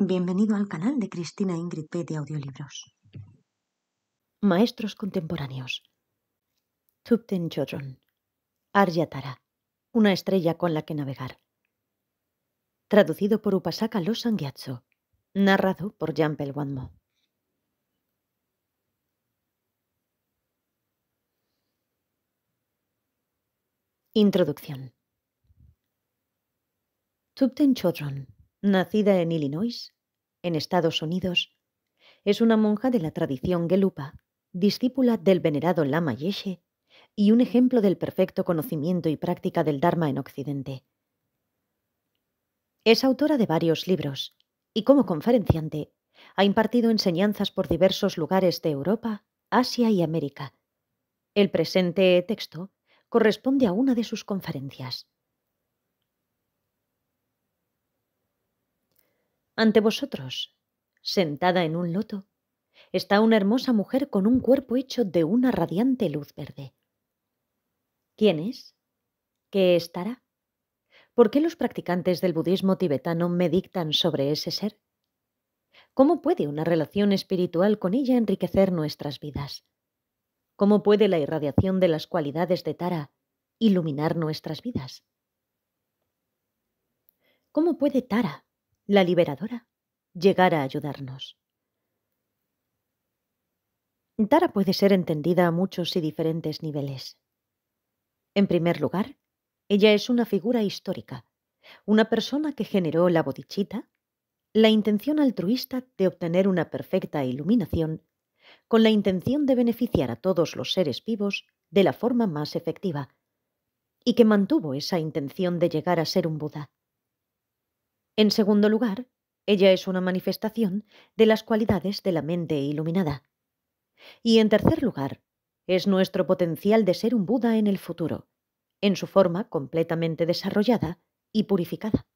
Bienvenido al canal de Cristina Ingrid P. de Audiolibros. Maestros contemporáneos. Tupten Chodron. Aryatara. Una estrella con la que navegar. Traducido por Upasaka Los Narrado por Jan Pelwanmo. Introducción. Tupten Chodron Nacida en Illinois, en Estados Unidos, es una monja de la tradición Gelupa, discípula del venerado Lama Yeshe y un ejemplo del perfecto conocimiento y práctica del Dharma en Occidente. Es autora de varios libros y como conferenciante ha impartido enseñanzas por diversos lugares de Europa, Asia y América. El presente texto corresponde a una de sus conferencias. Ante vosotros, sentada en un loto, está una hermosa mujer con un cuerpo hecho de una radiante luz verde. ¿Quién es? ¿Qué estará? ¿Por qué los practicantes del budismo tibetano me dictan sobre ese ser? ¿Cómo puede una relación espiritual con ella enriquecer nuestras vidas? ¿Cómo puede la irradiación de las cualidades de Tara iluminar nuestras vidas? ¿Cómo puede Tara la liberadora, llegar a ayudarnos. Tara puede ser entendida a muchos y diferentes niveles. En primer lugar, ella es una figura histórica, una persona que generó la bodichita, la intención altruista de obtener una perfecta iluminación, con la intención de beneficiar a todos los seres vivos de la forma más efectiva, y que mantuvo esa intención de llegar a ser un Buda. En segundo lugar, ella es una manifestación de las cualidades de la mente iluminada. Y en tercer lugar, es nuestro potencial de ser un Buda en el futuro, en su forma completamente desarrollada y purificada.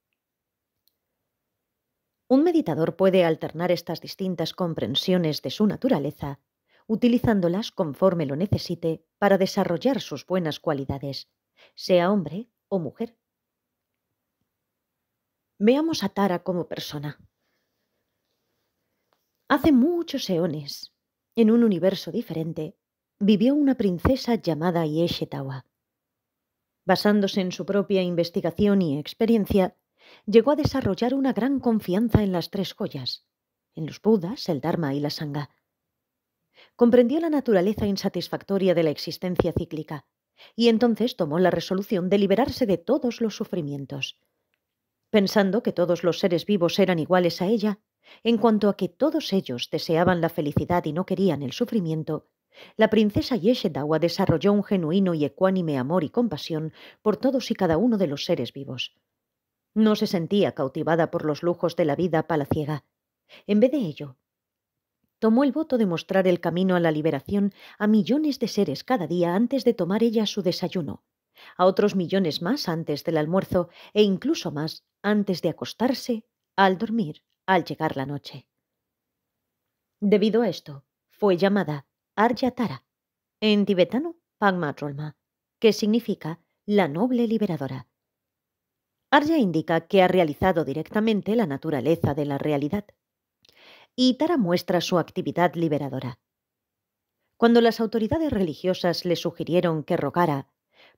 Un meditador puede alternar estas distintas comprensiones de su naturaleza, utilizándolas conforme lo necesite para desarrollar sus buenas cualidades, sea hombre o mujer. Veamos a Tara como persona. Hace muchos eones, en un universo diferente, vivió una princesa llamada Yeshetawa. Basándose en su propia investigación y experiencia, llegó a desarrollar una gran confianza en las tres joyas, en los Budas, el Dharma y la Sangha. Comprendió la naturaleza insatisfactoria de la existencia cíclica y entonces tomó la resolución de liberarse de todos los sufrimientos, pensando que todos los seres vivos eran iguales a ella, en cuanto a que todos ellos deseaban la felicidad y no querían el sufrimiento, la princesa Yeshedawa desarrolló un genuino y ecuánime amor y compasión por todos y cada uno de los seres vivos. No se sentía cautivada por los lujos de la vida palaciega. En vez de ello, tomó el voto de mostrar el camino a la liberación a millones de seres cada día antes de tomar ella su desayuno, a otros millones más antes del almuerzo e incluso más antes de acostarse, al dormir, al llegar la noche. Debido a esto, fue llamada Arya Tara, en tibetano Pangmatrolma, que significa la noble liberadora. Arya indica que ha realizado directamente la naturaleza de la realidad. Y Tara muestra su actividad liberadora. Cuando las autoridades religiosas le sugirieron que rogara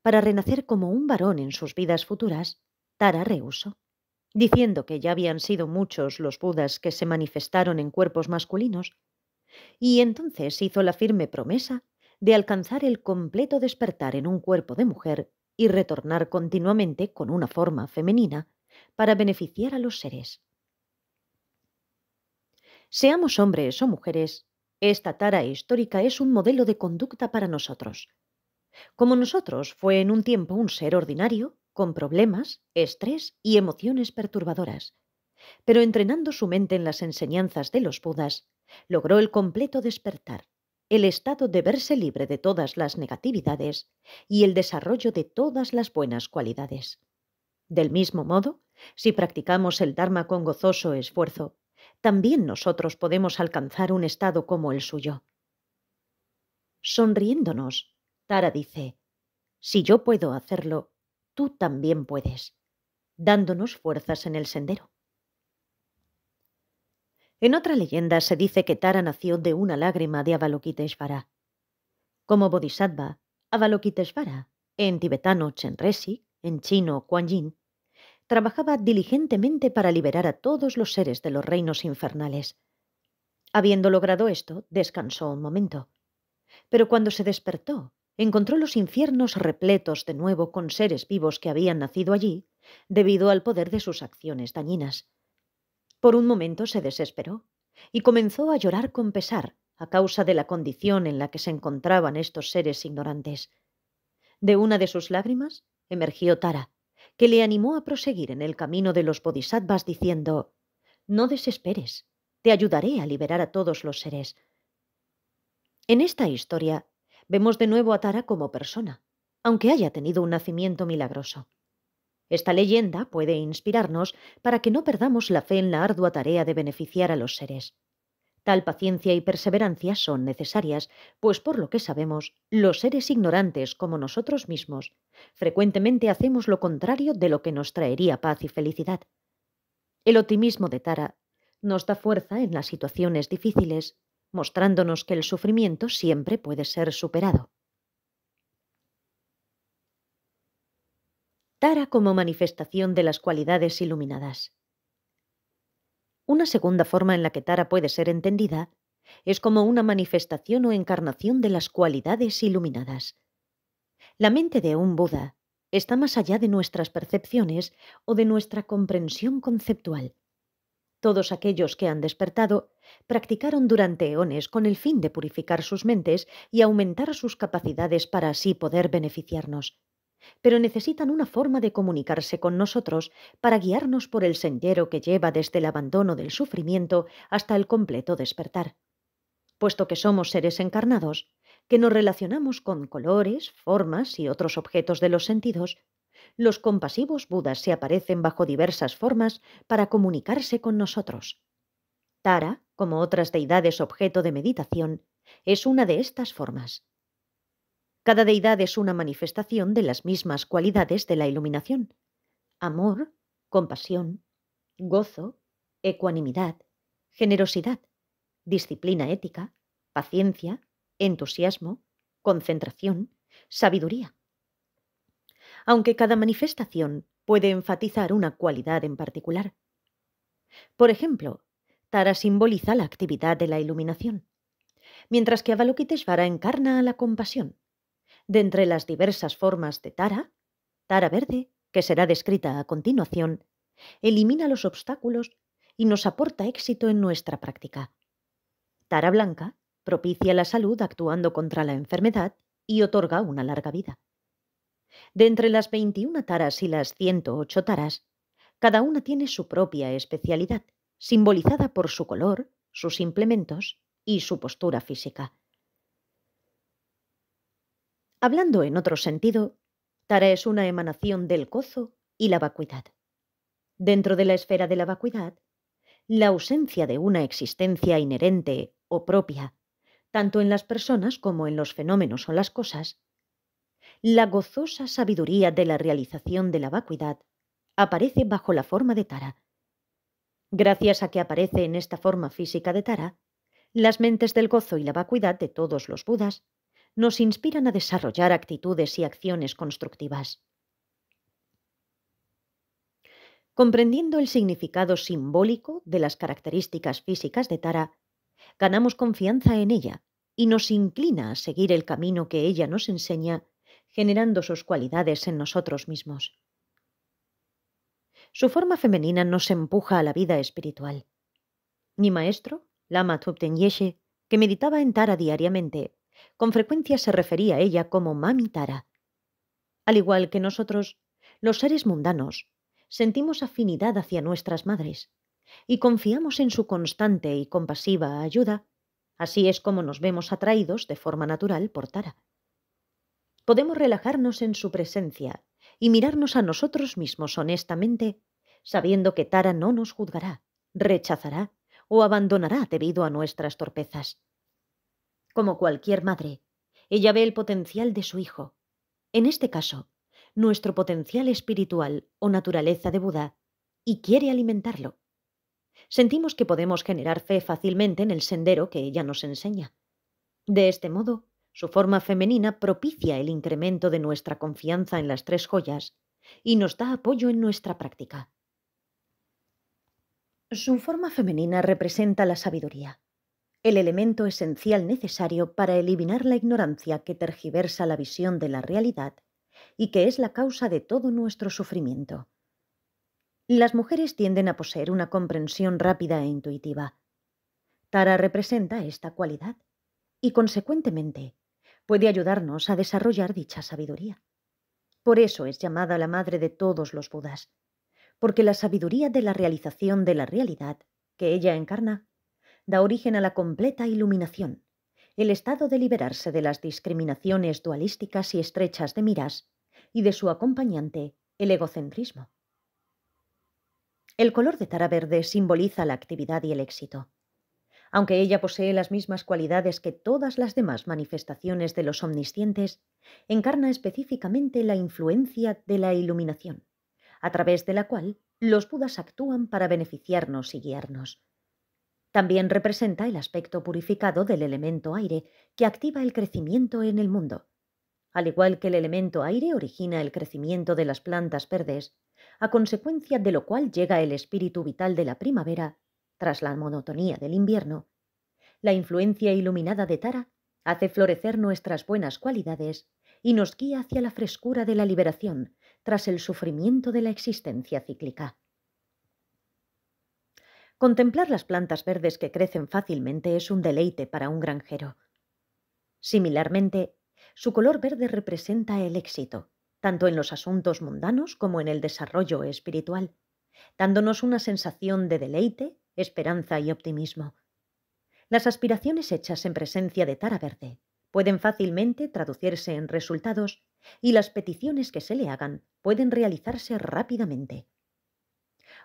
para renacer como un varón en sus vidas futuras, Tara rehusó, diciendo que ya habían sido muchos los Budas que se manifestaron en cuerpos masculinos, y entonces hizo la firme promesa de alcanzar el completo despertar en un cuerpo de mujer y retornar continuamente con una forma femenina para beneficiar a los seres. Seamos hombres o mujeres, esta tara histórica es un modelo de conducta para nosotros, como nosotros, fue en un tiempo un ser ordinario, con problemas, estrés y emociones perturbadoras. Pero entrenando su mente en las enseñanzas de los Budas, logró el completo despertar, el estado de verse libre de todas las negatividades y el desarrollo de todas las buenas cualidades. Del mismo modo, si practicamos el Dharma con gozoso esfuerzo, también nosotros podemos alcanzar un estado como el suyo. Sonriéndonos, Tara dice, si yo puedo hacerlo, tú también puedes, dándonos fuerzas en el sendero. En otra leyenda se dice que Tara nació de una lágrima de Avalokiteshvara. Como Bodhisattva, Avalokiteshvara, en tibetano Chenresi, en chino Kuan trabajaba diligentemente para liberar a todos los seres de los reinos infernales. Habiendo logrado esto, descansó un momento. Pero cuando se despertó, encontró los infiernos repletos de nuevo con seres vivos que habían nacido allí debido al poder de sus acciones dañinas. Por un momento se desesperó y comenzó a llorar con pesar a causa de la condición en la que se encontraban estos seres ignorantes. De una de sus lágrimas emergió Tara, que le animó a proseguir en el camino de los bodhisattvas diciendo No desesperes, te ayudaré a liberar a todos los seres. En esta historia vemos de nuevo a Tara como persona, aunque haya tenido un nacimiento milagroso. Esta leyenda puede inspirarnos para que no perdamos la fe en la ardua tarea de beneficiar a los seres. Tal paciencia y perseverancia son necesarias, pues por lo que sabemos, los seres ignorantes como nosotros mismos, frecuentemente hacemos lo contrario de lo que nos traería paz y felicidad. El optimismo de Tara nos da fuerza en las situaciones difíciles mostrándonos que el sufrimiento siempre puede ser superado. Tara como manifestación de las cualidades iluminadas. Una segunda forma en la que Tara puede ser entendida es como una manifestación o encarnación de las cualidades iluminadas. La mente de un Buda está más allá de nuestras percepciones o de nuestra comprensión conceptual. Todos aquellos que han despertado practicaron durante eones con el fin de purificar sus mentes y aumentar sus capacidades para así poder beneficiarnos. Pero necesitan una forma de comunicarse con nosotros para guiarnos por el sendero que lleva desde el abandono del sufrimiento hasta el completo despertar. Puesto que somos seres encarnados, que nos relacionamos con colores, formas y otros objetos de los sentidos, los compasivos Budas se aparecen bajo diversas formas para comunicarse con nosotros. Tara, como otras deidades objeto de meditación, es una de estas formas. Cada deidad es una manifestación de las mismas cualidades de la iluminación. Amor, compasión, gozo, ecuanimidad, generosidad, disciplina ética, paciencia, entusiasmo, concentración, sabiduría aunque cada manifestación puede enfatizar una cualidad en particular. Por ejemplo, Tara simboliza la actividad de la iluminación, mientras que Avalokiteshvara encarna a la compasión. De entre las diversas formas de Tara, Tara verde, que será descrita a continuación, elimina los obstáculos y nos aporta éxito en nuestra práctica. Tara blanca propicia la salud actuando contra la enfermedad y otorga una larga vida. De entre las 21 taras y las 108 taras, cada una tiene su propia especialidad, simbolizada por su color, sus implementos y su postura física. Hablando en otro sentido, Tara es una emanación del cozo y la vacuidad. Dentro de la esfera de la vacuidad, la ausencia de una existencia inherente o propia, tanto en las personas como en los fenómenos o las cosas, la gozosa sabiduría de la realización de la vacuidad aparece bajo la forma de Tara. Gracias a que aparece en esta forma física de Tara, las mentes del gozo y la vacuidad de todos los Budas nos inspiran a desarrollar actitudes y acciones constructivas. Comprendiendo el significado simbólico de las características físicas de Tara, ganamos confianza en ella y nos inclina a seguir el camino que ella nos enseña generando sus cualidades en nosotros mismos. Su forma femenina nos empuja a la vida espiritual. Mi maestro, Lama Tupten Yeshe, que meditaba en Tara diariamente, con frecuencia se refería a ella como Mami Tara. Al igual que nosotros, los seres mundanos, sentimos afinidad hacia nuestras madres y confiamos en su constante y compasiva ayuda. Así es como nos vemos atraídos de forma natural por Tara podemos relajarnos en su presencia y mirarnos a nosotros mismos honestamente, sabiendo que Tara no nos juzgará, rechazará o abandonará debido a nuestras torpezas. Como cualquier madre, ella ve el potencial de su hijo. En este caso, nuestro potencial espiritual o naturaleza de Buda, y quiere alimentarlo. Sentimos que podemos generar fe fácilmente en el sendero que ella nos enseña. De este modo, su forma femenina propicia el incremento de nuestra confianza en las tres joyas y nos da apoyo en nuestra práctica. Su forma femenina representa la sabiduría, el elemento esencial necesario para eliminar la ignorancia que tergiversa la visión de la realidad y que es la causa de todo nuestro sufrimiento. Las mujeres tienden a poseer una comprensión rápida e intuitiva. Tara representa esta cualidad y, consecuentemente, puede ayudarnos a desarrollar dicha sabiduría. Por eso es llamada la madre de todos los Budas, porque la sabiduría de la realización de la realidad que ella encarna da origen a la completa iluminación, el estado de liberarse de las discriminaciones dualísticas y estrechas de miras y de su acompañante, el egocentrismo. El color de tara verde simboliza la actividad y el éxito. Aunque ella posee las mismas cualidades que todas las demás manifestaciones de los omniscientes, encarna específicamente la influencia de la iluminación, a través de la cual los Budas actúan para beneficiarnos y guiarnos. También representa el aspecto purificado del elemento aire que activa el crecimiento en el mundo. Al igual que el elemento aire origina el crecimiento de las plantas verdes, a consecuencia de lo cual llega el espíritu vital de la primavera tras la monotonía del invierno, la influencia iluminada de Tara hace florecer nuestras buenas cualidades y nos guía hacia la frescura de la liberación tras el sufrimiento de la existencia cíclica. Contemplar las plantas verdes que crecen fácilmente es un deleite para un granjero. Similarmente, su color verde representa el éxito, tanto en los asuntos mundanos como en el desarrollo espiritual, dándonos una sensación de deleite esperanza y optimismo. Las aspiraciones hechas en presencia de Tara Verde pueden fácilmente traducirse en resultados y las peticiones que se le hagan pueden realizarse rápidamente.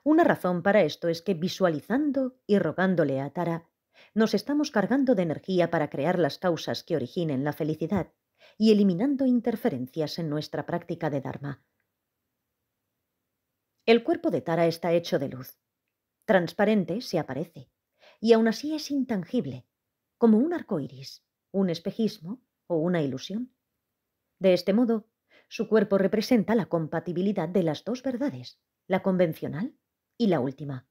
Una razón para esto es que visualizando y rogándole a Tara, nos estamos cargando de energía para crear las causas que originen la felicidad y eliminando interferencias en nuestra práctica de Dharma. El cuerpo de Tara está hecho de luz, transparente, se aparece, y aún así es intangible, como un arco un espejismo o una ilusión. De este modo, su cuerpo representa la compatibilidad de las dos verdades, la convencional y la última.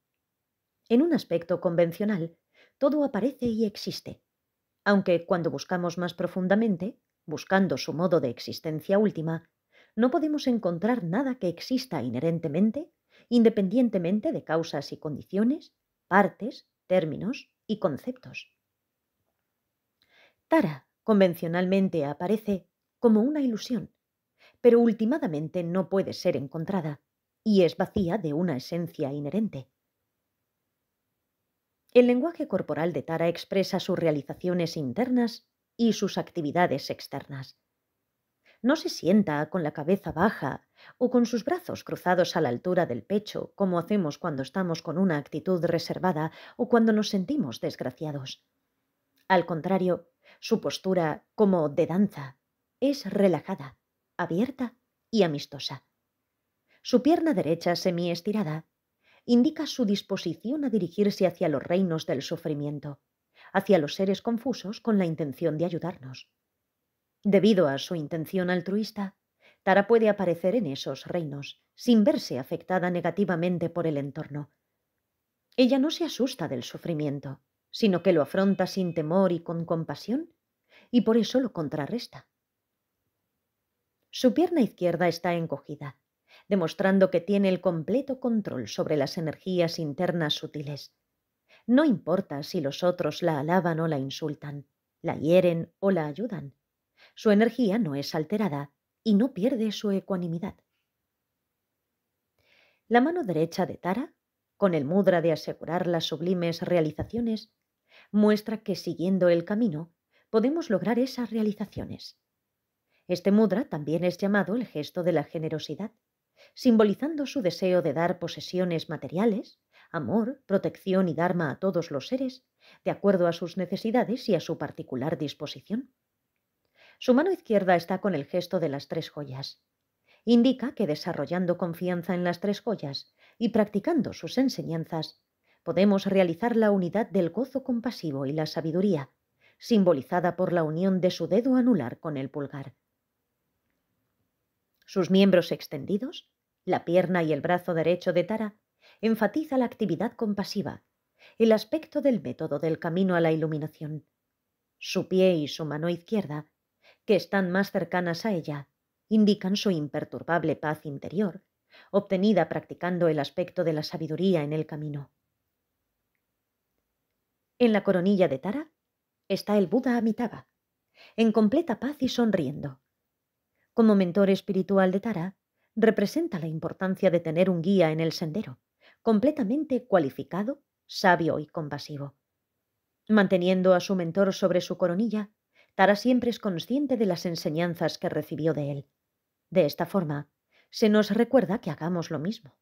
En un aspecto convencional, todo aparece y existe, aunque cuando buscamos más profundamente, buscando su modo de existencia última, no podemos encontrar nada que exista inherentemente independientemente de causas y condiciones, partes, términos y conceptos. Tara convencionalmente aparece como una ilusión, pero ultimadamente no puede ser encontrada y es vacía de una esencia inherente. El lenguaje corporal de Tara expresa sus realizaciones internas y sus actividades externas. No se sienta con la cabeza baja o con sus brazos cruzados a la altura del pecho, como hacemos cuando estamos con una actitud reservada o cuando nos sentimos desgraciados. Al contrario, su postura, como de danza, es relajada, abierta y amistosa. Su pierna derecha semiestirada indica su disposición a dirigirse hacia los reinos del sufrimiento, hacia los seres confusos con la intención de ayudarnos. Debido a su intención altruista, Tara puede aparecer en esos reinos sin verse afectada negativamente por el entorno. Ella no se asusta del sufrimiento, sino que lo afronta sin temor y con compasión, y por eso lo contrarresta. Su pierna izquierda está encogida, demostrando que tiene el completo control sobre las energías internas sutiles. No importa si los otros la alaban o la insultan, la hieren o la ayudan. Su energía no es alterada y no pierde su ecuanimidad. La mano derecha de Tara, con el mudra de asegurar las sublimes realizaciones, muestra que siguiendo el camino podemos lograr esas realizaciones. Este mudra también es llamado el gesto de la generosidad, simbolizando su deseo de dar posesiones materiales, amor, protección y dharma a todos los seres, de acuerdo a sus necesidades y a su particular disposición. Su mano izquierda está con el gesto de las tres joyas. Indica que desarrollando confianza en las tres joyas y practicando sus enseñanzas, podemos realizar la unidad del gozo compasivo y la sabiduría, simbolizada por la unión de su dedo anular con el pulgar. Sus miembros extendidos, la pierna y el brazo derecho de Tara, enfatiza la actividad compasiva, el aspecto del método del camino a la iluminación. Su pie y su mano izquierda que están más cercanas a ella indican su imperturbable paz interior, obtenida practicando el aspecto de la sabiduría en el camino. En la coronilla de Tara está el Buda Amitabha, en completa paz y sonriendo. Como mentor espiritual de Tara, representa la importancia de tener un guía en el sendero, completamente cualificado, sabio y compasivo. Manteniendo a su mentor sobre su coronilla, Tara siempre es consciente de las enseñanzas que recibió de él. De esta forma, se nos recuerda que hagamos lo mismo.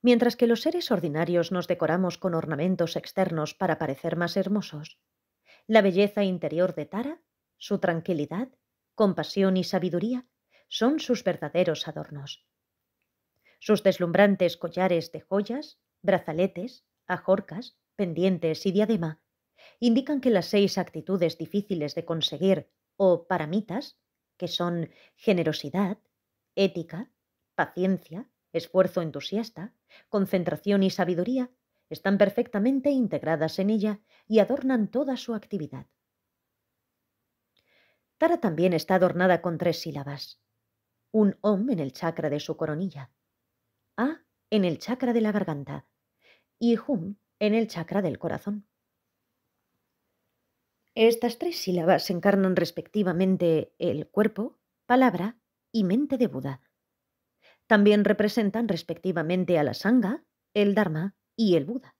Mientras que los seres ordinarios nos decoramos con ornamentos externos para parecer más hermosos, la belleza interior de Tara, su tranquilidad, compasión y sabiduría son sus verdaderos adornos. Sus deslumbrantes collares de joyas, brazaletes, ajorcas, pendientes y diadema indican que las seis actitudes difíciles de conseguir o paramitas, que son generosidad, ética, paciencia, esfuerzo entusiasta, concentración y sabiduría, están perfectamente integradas en ella y adornan toda su actividad. Tara también está adornada con tres sílabas. Un om en el chakra de su coronilla, a en el chakra de la garganta y hum en el chakra del corazón. Estas tres sílabas encarnan respectivamente el cuerpo, palabra y mente de Buda. También representan respectivamente a la Sangha, el Dharma y el Buda,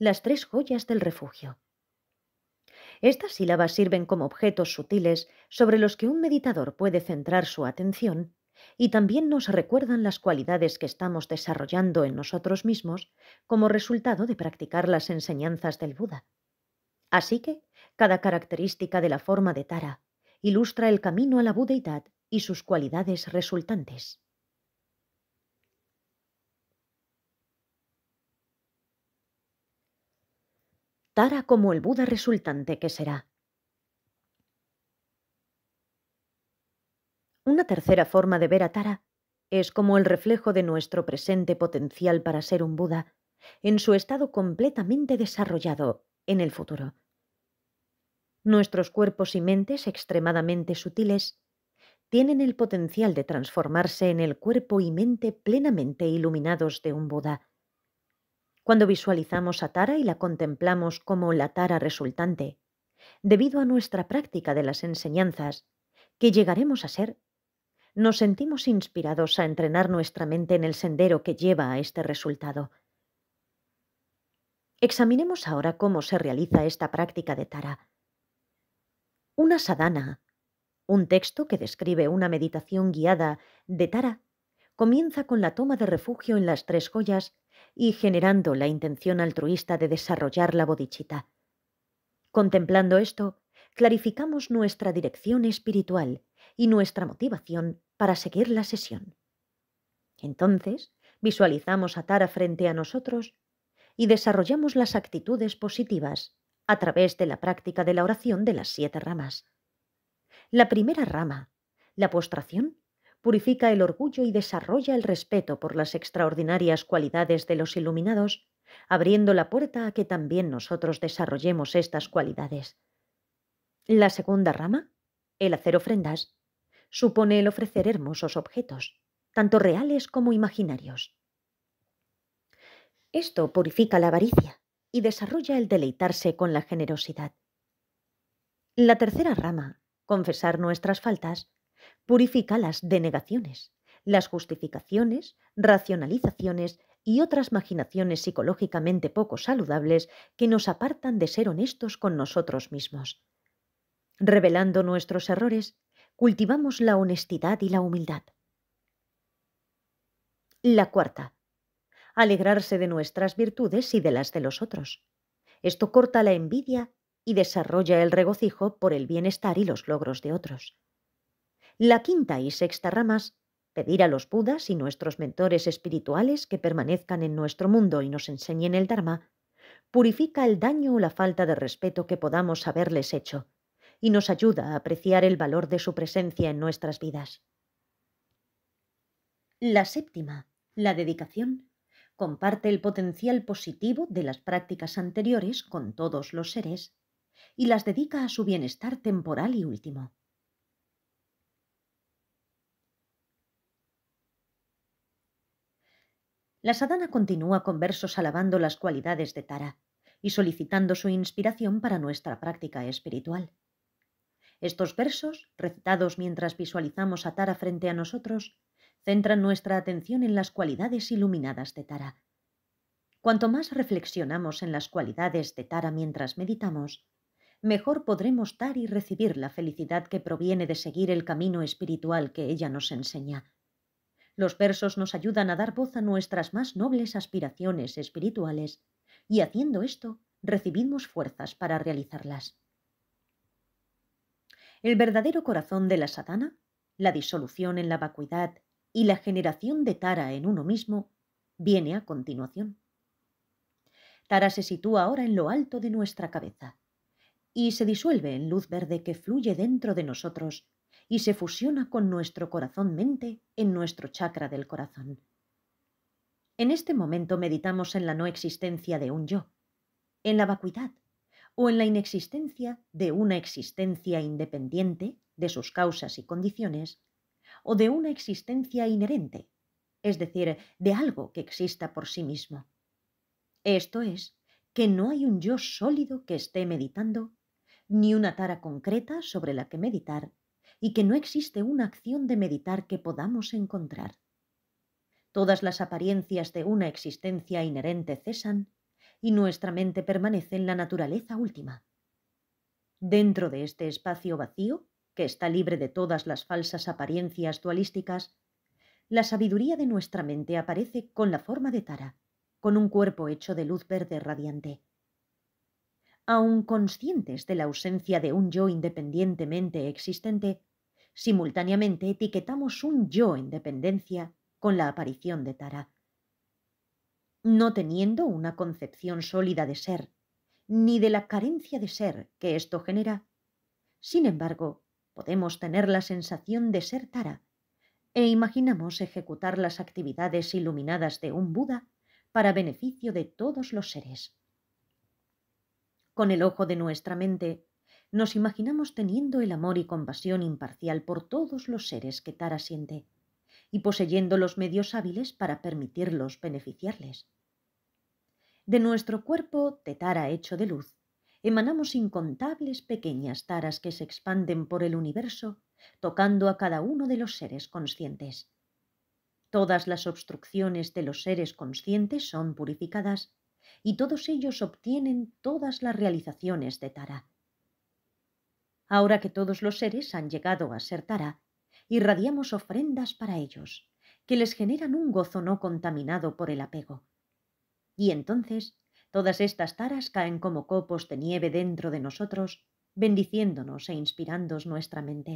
las tres joyas del refugio. Estas sílabas sirven como objetos sutiles sobre los que un meditador puede centrar su atención y también nos recuerdan las cualidades que estamos desarrollando en nosotros mismos como resultado de practicar las enseñanzas del Buda. Así que cada característica de la forma de Tara ilustra el camino a la budeidad y sus cualidades resultantes. Tara como el Buda resultante que será. Una tercera forma de ver a Tara es como el reflejo de nuestro presente potencial para ser un Buda en su estado completamente desarrollado en el futuro nuestros cuerpos y mentes extremadamente sutiles tienen el potencial de transformarse en el cuerpo y mente plenamente iluminados de un Buda. Cuando visualizamos a Tara y la contemplamos como la Tara resultante, debido a nuestra práctica de las enseñanzas, que llegaremos a ser, nos sentimos inspirados a entrenar nuestra mente en el sendero que lleva a este resultado. Examinemos ahora cómo se realiza esta práctica de Tara una sadhana, un texto que describe una meditación guiada de Tara, comienza con la toma de refugio en las tres joyas y generando la intención altruista de desarrollar la bodichita. Contemplando esto, clarificamos nuestra dirección espiritual y nuestra motivación para seguir la sesión. Entonces, visualizamos a Tara frente a nosotros y desarrollamos las actitudes positivas a través de la práctica de la oración de las siete ramas. La primera rama, la postración, purifica el orgullo y desarrolla el respeto por las extraordinarias cualidades de los iluminados, abriendo la puerta a que también nosotros desarrollemos estas cualidades. La segunda rama, el hacer ofrendas, supone el ofrecer hermosos objetos, tanto reales como imaginarios. Esto purifica la avaricia, y desarrolla el deleitarse con la generosidad. La tercera rama, confesar nuestras faltas, purifica las denegaciones, las justificaciones, racionalizaciones y otras maginaciones psicológicamente poco saludables que nos apartan de ser honestos con nosotros mismos. Revelando nuestros errores, cultivamos la honestidad y la humildad. La cuarta, alegrarse de nuestras virtudes y de las de los otros. Esto corta la envidia y desarrolla el regocijo por el bienestar y los logros de otros. La quinta y sexta ramas, pedir a los Budas y nuestros mentores espirituales que permanezcan en nuestro mundo y nos enseñen el Dharma, purifica el daño o la falta de respeto que podamos haberles hecho y nos ayuda a apreciar el valor de su presencia en nuestras vidas. La séptima, la dedicación, comparte el potencial positivo de las prácticas anteriores con todos los seres y las dedica a su bienestar temporal y último. La sadhana continúa con versos alabando las cualidades de Tara y solicitando su inspiración para nuestra práctica espiritual. Estos versos, recitados mientras visualizamos a Tara frente a nosotros, centran nuestra atención en las cualidades iluminadas de Tara. Cuanto más reflexionamos en las cualidades de Tara mientras meditamos, mejor podremos dar y recibir la felicidad que proviene de seguir el camino espiritual que ella nos enseña. Los versos nos ayudan a dar voz a nuestras más nobles aspiraciones espirituales, y haciendo esto recibimos fuerzas para realizarlas. El verdadero corazón de la sadhana, la disolución en la vacuidad y la generación de Tara en uno mismo viene a continuación. Tara se sitúa ahora en lo alto de nuestra cabeza y se disuelve en luz verde que fluye dentro de nosotros y se fusiona con nuestro corazón-mente en nuestro chakra del corazón. En este momento meditamos en la no existencia de un yo, en la vacuidad o en la inexistencia de una existencia independiente de sus causas y condiciones o de una existencia inherente, es decir, de algo que exista por sí mismo. Esto es, que no hay un yo sólido que esté meditando, ni una tara concreta sobre la que meditar, y que no existe una acción de meditar que podamos encontrar. Todas las apariencias de una existencia inherente cesan, y nuestra mente permanece en la naturaleza última. Dentro de este espacio vacío que está libre de todas las falsas apariencias dualísticas, la sabiduría de nuestra mente aparece con la forma de Tara, con un cuerpo hecho de luz verde radiante. Aun conscientes de la ausencia de un yo independientemente existente, simultáneamente etiquetamos un yo en dependencia con la aparición de Tara. No teniendo una concepción sólida de ser, ni de la carencia de ser que esto genera, sin embargo, podemos tener la sensación de ser Tara e imaginamos ejecutar las actividades iluminadas de un Buda para beneficio de todos los seres. Con el ojo de nuestra mente, nos imaginamos teniendo el amor y compasión imparcial por todos los seres que Tara siente, y poseyendo los medios hábiles para permitirlos beneficiarles. De nuestro cuerpo de Tara hecho de luz, emanamos incontables pequeñas taras que se expanden por el universo, tocando a cada uno de los seres conscientes. Todas las obstrucciones de los seres conscientes son purificadas y todos ellos obtienen todas las realizaciones de Tara. Ahora que todos los seres han llegado a ser Tara, irradiamos ofrendas para ellos, que les generan un gozo no contaminado por el apego. Y entonces Todas estas taras caen como copos de nieve dentro de nosotros, bendiciéndonos e inspirándonos nuestra mente.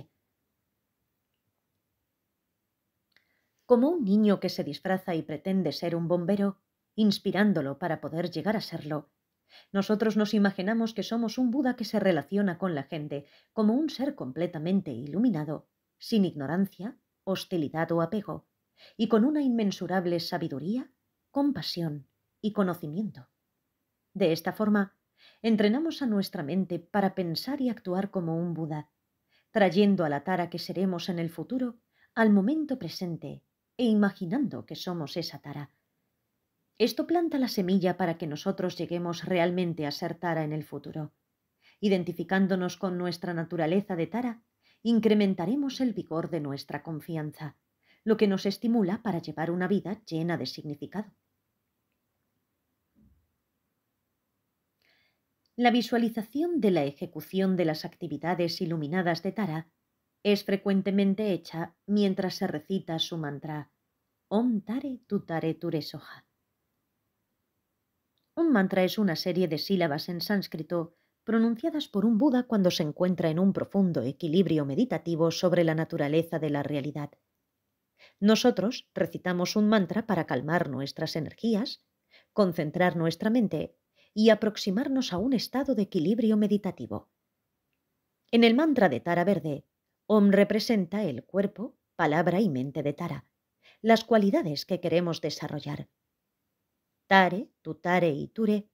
Como un niño que se disfraza y pretende ser un bombero, inspirándolo para poder llegar a serlo, nosotros nos imaginamos que somos un Buda que se relaciona con la gente como un ser completamente iluminado, sin ignorancia, hostilidad o apego, y con una inmensurable sabiduría, compasión y conocimiento. De esta forma, entrenamos a nuestra mente para pensar y actuar como un Buda, trayendo a la tara que seremos en el futuro al momento presente e imaginando que somos esa tara. Esto planta la semilla para que nosotros lleguemos realmente a ser tara en el futuro. Identificándonos con nuestra naturaleza de tara, incrementaremos el vigor de nuestra confianza, lo que nos estimula para llevar una vida llena de significado. la visualización de la ejecución de las actividades iluminadas de Tara es frecuentemente hecha mientras se recita su mantra Om Tare Tutare Ture Soha. Un mantra es una serie de sílabas en sánscrito pronunciadas por un Buda cuando se encuentra en un profundo equilibrio meditativo sobre la naturaleza de la realidad. Nosotros recitamos un mantra para calmar nuestras energías, concentrar nuestra mente y aproximarnos a un estado de equilibrio meditativo. En el mantra de Tara Verde, Om representa el cuerpo, palabra y mente de Tara, las cualidades que queremos desarrollar. Tare, tutare y ture,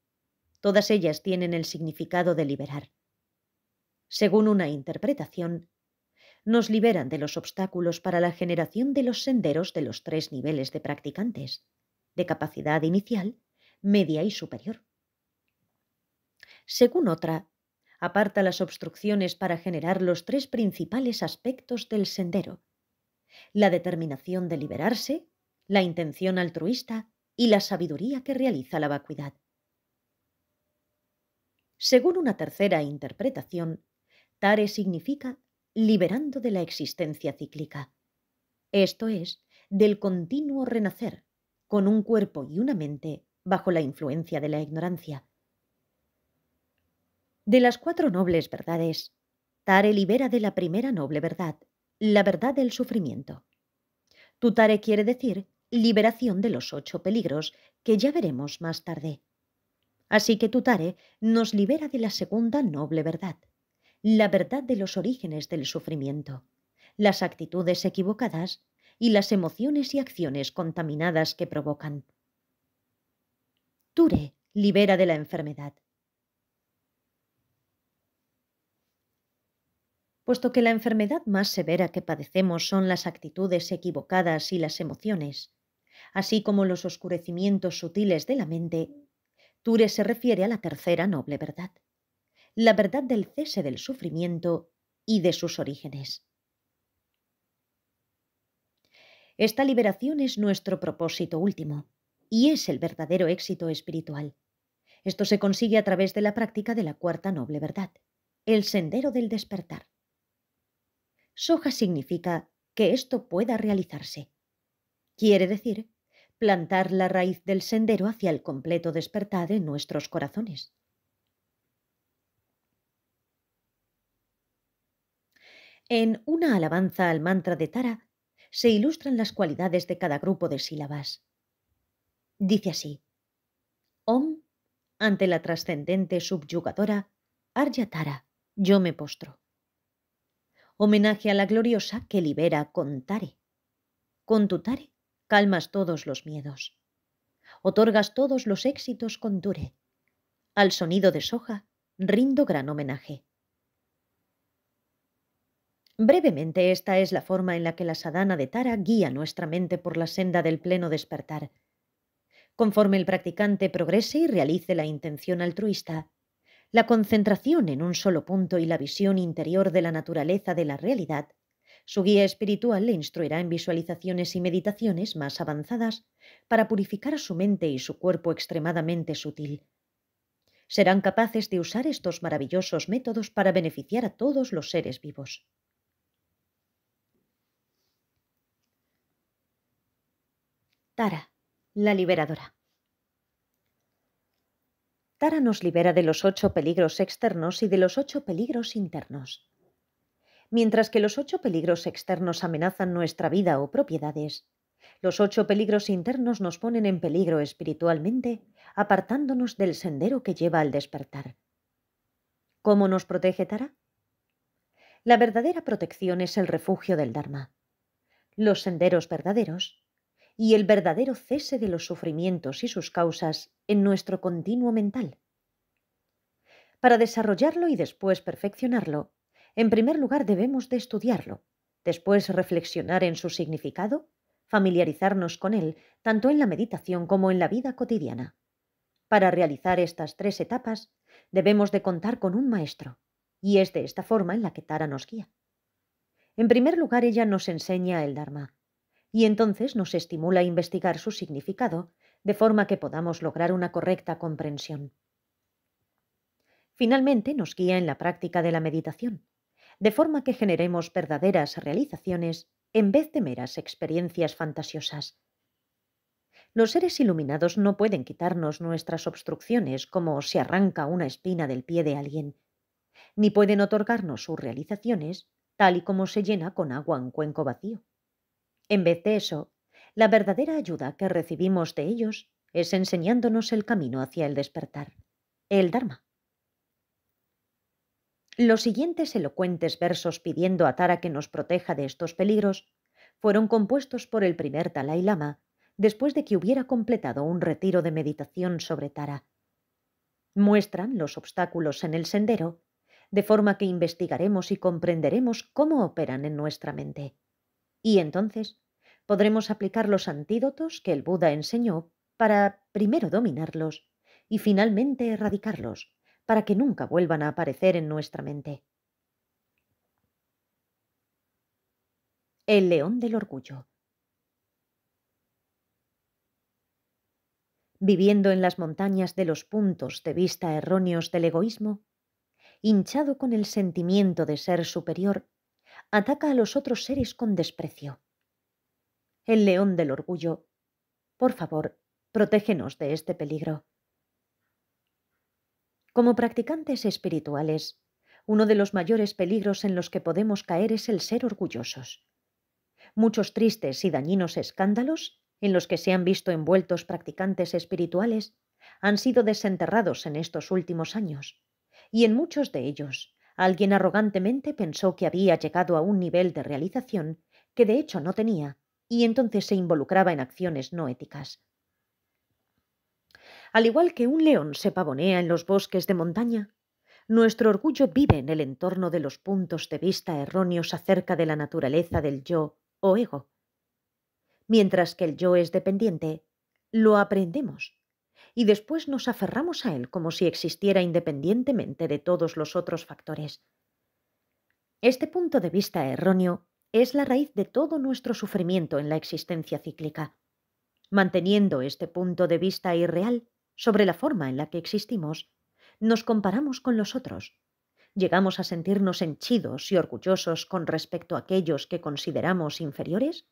todas ellas tienen el significado de liberar. Según una interpretación, nos liberan de los obstáculos para la generación de los senderos de los tres niveles de practicantes, de capacidad inicial, media y superior. Según otra, aparta las obstrucciones para generar los tres principales aspectos del sendero, la determinación de liberarse, la intención altruista y la sabiduría que realiza la vacuidad. Según una tercera interpretación, Tare significa liberando de la existencia cíclica, esto es, del continuo renacer, con un cuerpo y una mente bajo la influencia de la ignorancia, de las cuatro nobles verdades, Tare libera de la primera noble verdad, la verdad del sufrimiento. Tutare quiere decir liberación de los ocho peligros, que ya veremos más tarde. Así que Tutare nos libera de la segunda noble verdad, la verdad de los orígenes del sufrimiento, las actitudes equivocadas y las emociones y acciones contaminadas que provocan. Ture libera de la enfermedad, puesto que la enfermedad más severa que padecemos son las actitudes equivocadas y las emociones, así como los oscurecimientos sutiles de la mente, Ture se refiere a la tercera noble verdad, la verdad del cese del sufrimiento y de sus orígenes. Esta liberación es nuestro propósito último y es el verdadero éxito espiritual. Esto se consigue a través de la práctica de la cuarta noble verdad, el sendero del despertar soja significa que esto pueda realizarse. Quiere decir, plantar la raíz del sendero hacia el completo despertar en nuestros corazones. En una alabanza al mantra de Tara se ilustran las cualidades de cada grupo de sílabas. Dice así: Om, ante la trascendente subyugadora, Arya Tara, yo me postro homenaje a la gloriosa que libera con Tare. Con tu Tare calmas todos los miedos. Otorgas todos los éxitos con Ture. Al sonido de soja rindo gran homenaje. Brevemente, esta es la forma en la que la sadhana de Tara guía nuestra mente por la senda del pleno despertar. Conforme el practicante progrese y realice la intención altruista, la concentración en un solo punto y la visión interior de la naturaleza de la realidad, su guía espiritual le instruirá en visualizaciones y meditaciones más avanzadas para purificar su mente y su cuerpo extremadamente sutil. Serán capaces de usar estos maravillosos métodos para beneficiar a todos los seres vivos. Tara, la liberadora. Tara nos libera de los ocho peligros externos y de los ocho peligros internos. Mientras que los ocho peligros externos amenazan nuestra vida o propiedades, los ocho peligros internos nos ponen en peligro espiritualmente, apartándonos del sendero que lleva al despertar. ¿Cómo nos protege Tara? La verdadera protección es el refugio del Dharma. Los senderos verdaderos y el verdadero cese de los sufrimientos y sus causas en nuestro continuo mental. Para desarrollarlo y después perfeccionarlo, en primer lugar debemos de estudiarlo, después reflexionar en su significado, familiarizarnos con él tanto en la meditación como en la vida cotidiana. Para realizar estas tres etapas debemos de contar con un maestro, y es de esta forma en la que Tara nos guía. En primer lugar, ella nos enseña el Dharma, y entonces nos estimula a investigar su significado de forma que podamos lograr una correcta comprensión. Finalmente nos guía en la práctica de la meditación, de forma que generemos verdaderas realizaciones en vez de meras experiencias fantasiosas. Los seres iluminados no pueden quitarnos nuestras obstrucciones como se arranca una espina del pie de alguien, ni pueden otorgarnos sus realizaciones tal y como se llena con agua un cuenco vacío. En vez de eso, la verdadera ayuda que recibimos de ellos es enseñándonos el camino hacia el despertar, el Dharma. Los siguientes elocuentes versos pidiendo a Tara que nos proteja de estos peligros fueron compuestos por el primer Dalai Lama después de que hubiera completado un retiro de meditación sobre Tara. Muestran los obstáculos en el sendero, de forma que investigaremos y comprenderemos cómo operan en nuestra mente. Y entonces podremos aplicar los antídotos que el Buda enseñó para primero dominarlos y finalmente erradicarlos, para que nunca vuelvan a aparecer en nuestra mente. El león del orgullo. Viviendo en las montañas de los puntos de vista erróneos del egoísmo, hinchado con el sentimiento de ser superior, ataca a los otros seres con desprecio. El león del orgullo, por favor, protégenos de este peligro. Como practicantes espirituales, uno de los mayores peligros en los que podemos caer es el ser orgullosos. Muchos tristes y dañinos escándalos en los que se han visto envueltos practicantes espirituales han sido desenterrados en estos últimos años, y en muchos de ellos Alguien arrogantemente pensó que había llegado a un nivel de realización que de hecho no tenía, y entonces se involucraba en acciones no éticas. Al igual que un león se pavonea en los bosques de montaña, nuestro orgullo vive en el entorno de los puntos de vista erróneos acerca de la naturaleza del yo o ego. Mientras que el yo es dependiente, lo aprendemos y después nos aferramos a él como si existiera independientemente de todos los otros factores. Este punto de vista erróneo es la raíz de todo nuestro sufrimiento en la existencia cíclica. Manteniendo este punto de vista irreal sobre la forma en la que existimos, nos comparamos con los otros. Llegamos a sentirnos henchidos y orgullosos con respecto a aquellos que consideramos inferiores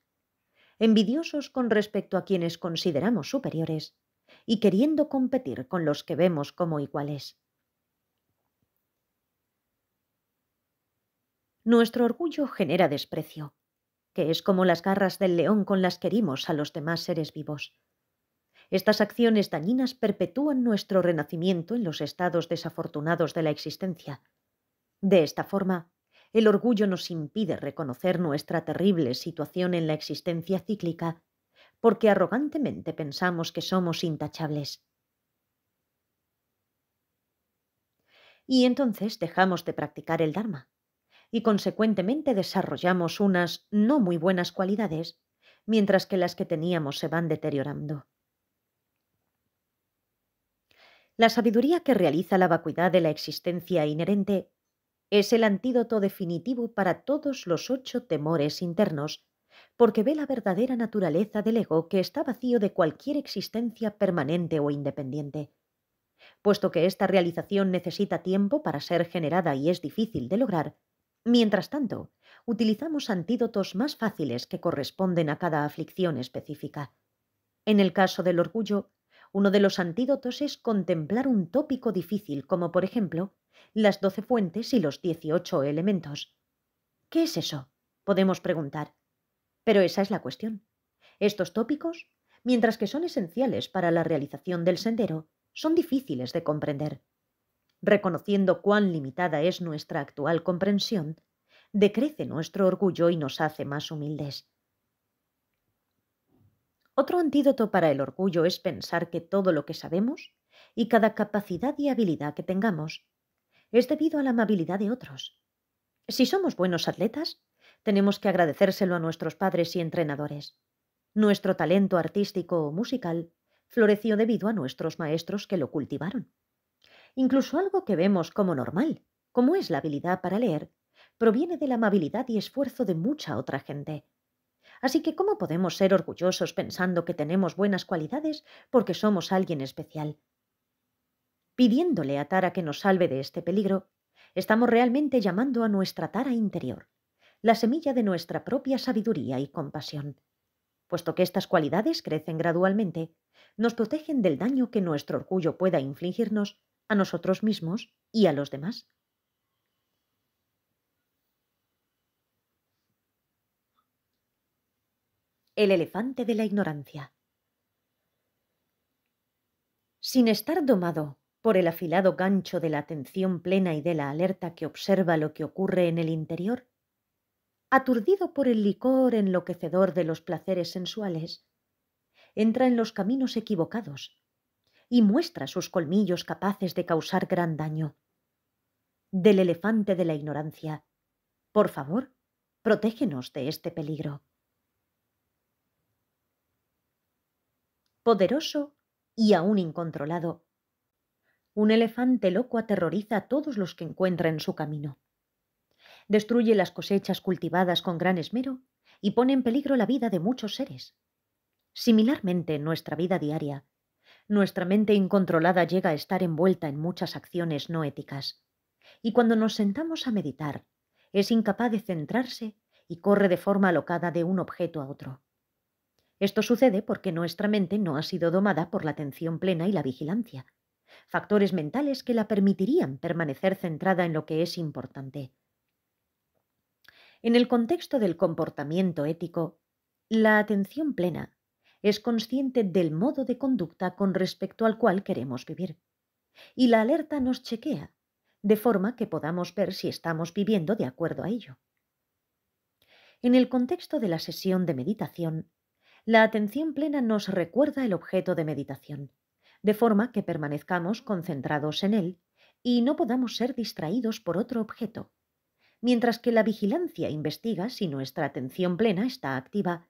envidiosos con respecto a quienes consideramos superiores, y queriendo competir con los que vemos como iguales. Nuestro orgullo genera desprecio, que es como las garras del león con las que herimos a los demás seres vivos. Estas acciones dañinas perpetúan nuestro renacimiento en los estados desafortunados de la existencia. De esta forma, el orgullo nos impide reconocer nuestra terrible situación en la existencia cíclica porque arrogantemente pensamos que somos intachables. Y entonces dejamos de practicar el Dharma y consecuentemente desarrollamos unas no muy buenas cualidades, mientras que las que teníamos se van deteriorando. La sabiduría que realiza la vacuidad de la existencia inherente es el antídoto definitivo para todos los ocho temores internos porque ve la verdadera naturaleza del ego que está vacío de cualquier existencia permanente o independiente. Puesto que esta realización necesita tiempo para ser generada y es difícil de lograr, mientras tanto, utilizamos antídotos más fáciles que corresponden a cada aflicción específica. En el caso del orgullo, uno de los antídotos es contemplar un tópico difícil como, por ejemplo, las doce fuentes y los dieciocho elementos. ¿Qué es eso? podemos preguntar. Pero esa es la cuestión. Estos tópicos, mientras que son esenciales para la realización del sendero, son difíciles de comprender. Reconociendo cuán limitada es nuestra actual comprensión, decrece nuestro orgullo y nos hace más humildes. Otro antídoto para el orgullo es pensar que todo lo que sabemos y cada capacidad y habilidad que tengamos es debido a la amabilidad de otros. Si somos buenos atletas, tenemos que agradecérselo a nuestros padres y entrenadores. Nuestro talento artístico o musical floreció debido a nuestros maestros que lo cultivaron. Incluso algo que vemos como normal, como es la habilidad para leer, proviene de la amabilidad y esfuerzo de mucha otra gente. Así que, ¿cómo podemos ser orgullosos pensando que tenemos buenas cualidades porque somos alguien especial? Pidiéndole a Tara que nos salve de este peligro, estamos realmente llamando a nuestra Tara interior, la semilla de nuestra propia sabiduría y compasión. Puesto que estas cualidades crecen gradualmente, nos protegen del daño que nuestro orgullo pueda infligirnos a nosotros mismos y a los demás. El elefante de la ignorancia. Sin estar domado por el afilado gancho de la atención plena y de la alerta que observa lo que ocurre en el interior, aturdido por el licor enloquecedor de los placeres sensuales, entra en los caminos equivocados y muestra sus colmillos capaces de causar gran daño. Del elefante de la ignorancia, por favor, protégenos de este peligro. Poderoso y aún incontrolado, un elefante loco aterroriza a todos los que encuentra en su camino destruye las cosechas cultivadas con gran esmero y pone en peligro la vida de muchos seres. Similarmente en nuestra vida diaria, nuestra mente incontrolada llega a estar envuelta en muchas acciones no éticas, y cuando nos sentamos a meditar, es incapaz de centrarse y corre de forma alocada de un objeto a otro. Esto sucede porque nuestra mente no ha sido domada por la atención plena y la vigilancia, factores mentales que la permitirían permanecer centrada en lo que es importante. En el contexto del comportamiento ético, la atención plena es consciente del modo de conducta con respecto al cual queremos vivir. Y la alerta nos chequea, de forma que podamos ver si estamos viviendo de acuerdo a ello. En el contexto de la sesión de meditación, la atención plena nos recuerda el objeto de meditación, de forma que permanezcamos concentrados en él y no podamos ser distraídos por otro objeto, mientras que la vigilancia investiga si nuestra atención plena está activa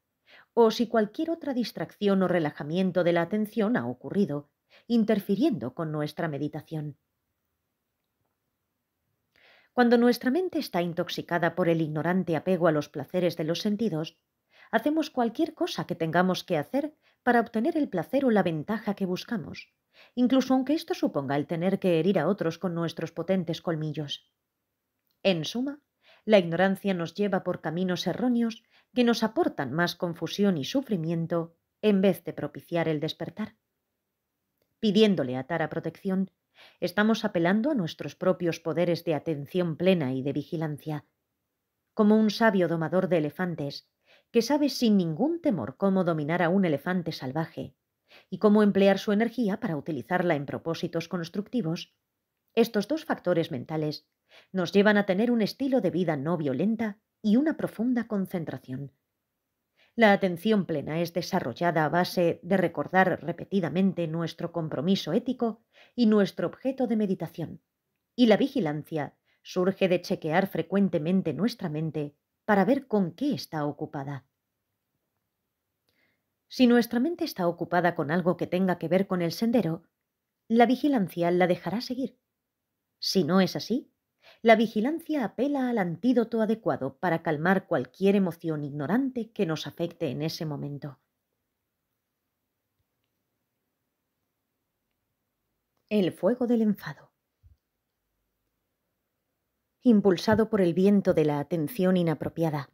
o si cualquier otra distracción o relajamiento de la atención ha ocurrido, interfiriendo con nuestra meditación. Cuando nuestra mente está intoxicada por el ignorante apego a los placeres de los sentidos, hacemos cualquier cosa que tengamos que hacer para obtener el placer o la ventaja que buscamos, incluso aunque esto suponga el tener que herir a otros con nuestros potentes colmillos. En suma, la ignorancia nos lleva por caminos erróneos que nos aportan más confusión y sufrimiento en vez de propiciar el despertar. Pidiéndole a Tara protección, estamos apelando a nuestros propios poderes de atención plena y de vigilancia. Como un sabio domador de elefantes, que sabe sin ningún temor cómo dominar a un elefante salvaje y cómo emplear su energía para utilizarla en propósitos constructivos, estos dos factores mentales nos llevan a tener un estilo de vida no violenta y una profunda concentración. La atención plena es desarrollada a base de recordar repetidamente nuestro compromiso ético y nuestro objeto de meditación, y la vigilancia surge de chequear frecuentemente nuestra mente para ver con qué está ocupada. Si nuestra mente está ocupada con algo que tenga que ver con el sendero, la vigilancia la dejará seguir. Si no es así, la vigilancia apela al antídoto adecuado para calmar cualquier emoción ignorante que nos afecte en ese momento. El fuego del enfado. Impulsado por el viento de la atención inapropiada,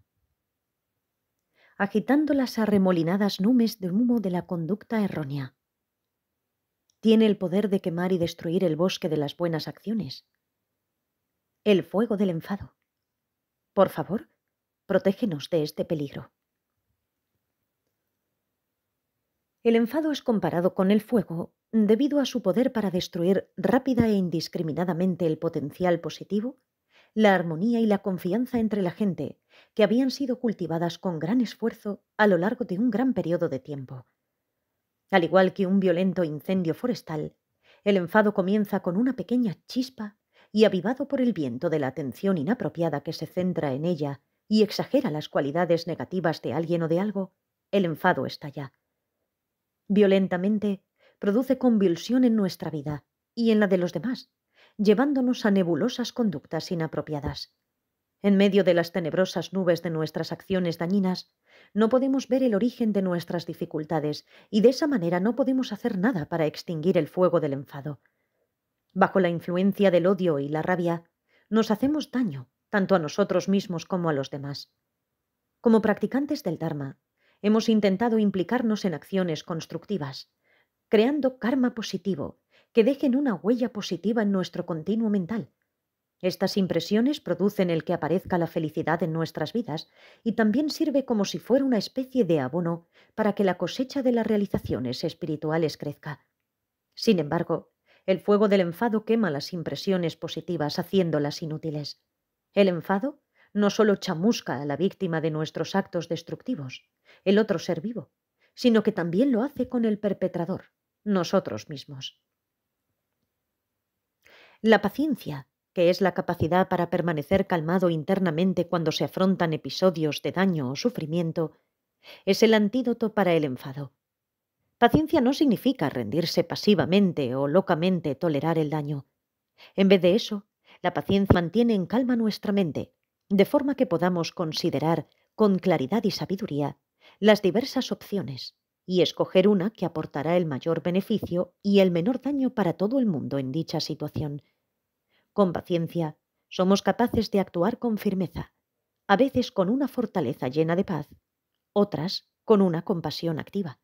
agitando las arremolinadas nubes de humo de la conducta errónea. Tiene el poder de quemar y destruir el bosque de las buenas acciones, el fuego del enfado. Por favor, protégenos de este peligro. El enfado es comparado con el fuego debido a su poder para destruir rápida e indiscriminadamente el potencial positivo, la armonía y la confianza entre la gente, que habían sido cultivadas con gran esfuerzo a lo largo de un gran periodo de tiempo. Al igual que un violento incendio forestal, el enfado comienza con una pequeña chispa y avivado por el viento de la atención inapropiada que se centra en ella y exagera las cualidades negativas de alguien o de algo, el enfado estalla. Violentamente, produce convulsión en nuestra vida y en la de los demás, llevándonos a nebulosas conductas inapropiadas. En medio de las tenebrosas nubes de nuestras acciones dañinas, no podemos ver el origen de nuestras dificultades y de esa manera no podemos hacer nada para extinguir el fuego del enfado. Bajo la influencia del odio y la rabia, nos hacemos daño, tanto a nosotros mismos como a los demás. Como practicantes del Dharma, hemos intentado implicarnos en acciones constructivas, creando karma positivo que dejen una huella positiva en nuestro continuo mental. Estas impresiones producen el que aparezca la felicidad en nuestras vidas y también sirve como si fuera una especie de abono para que la cosecha de las realizaciones espirituales crezca. Sin embargo, el fuego del enfado quema las impresiones positivas, haciéndolas inútiles. El enfado no solo chamusca a la víctima de nuestros actos destructivos, el otro ser vivo, sino que también lo hace con el perpetrador, nosotros mismos. La paciencia, que es la capacidad para permanecer calmado internamente cuando se afrontan episodios de daño o sufrimiento, es el antídoto para el enfado Paciencia no significa rendirse pasivamente o locamente tolerar el daño. En vez de eso, la paciencia mantiene en calma nuestra mente, de forma que podamos considerar con claridad y sabiduría las diversas opciones y escoger una que aportará el mayor beneficio y el menor daño para todo el mundo en dicha situación. Con paciencia, somos capaces de actuar con firmeza, a veces con una fortaleza llena de paz, otras con una compasión activa.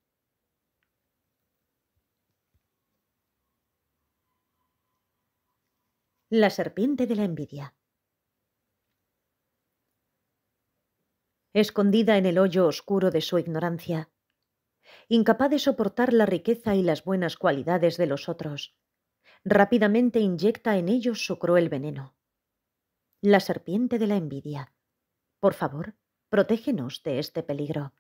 La serpiente de la envidia. Escondida en el hoyo oscuro de su ignorancia, incapaz de soportar la riqueza y las buenas cualidades de los otros, rápidamente inyecta en ellos su cruel veneno. La serpiente de la envidia. Por favor, protégenos de este peligro.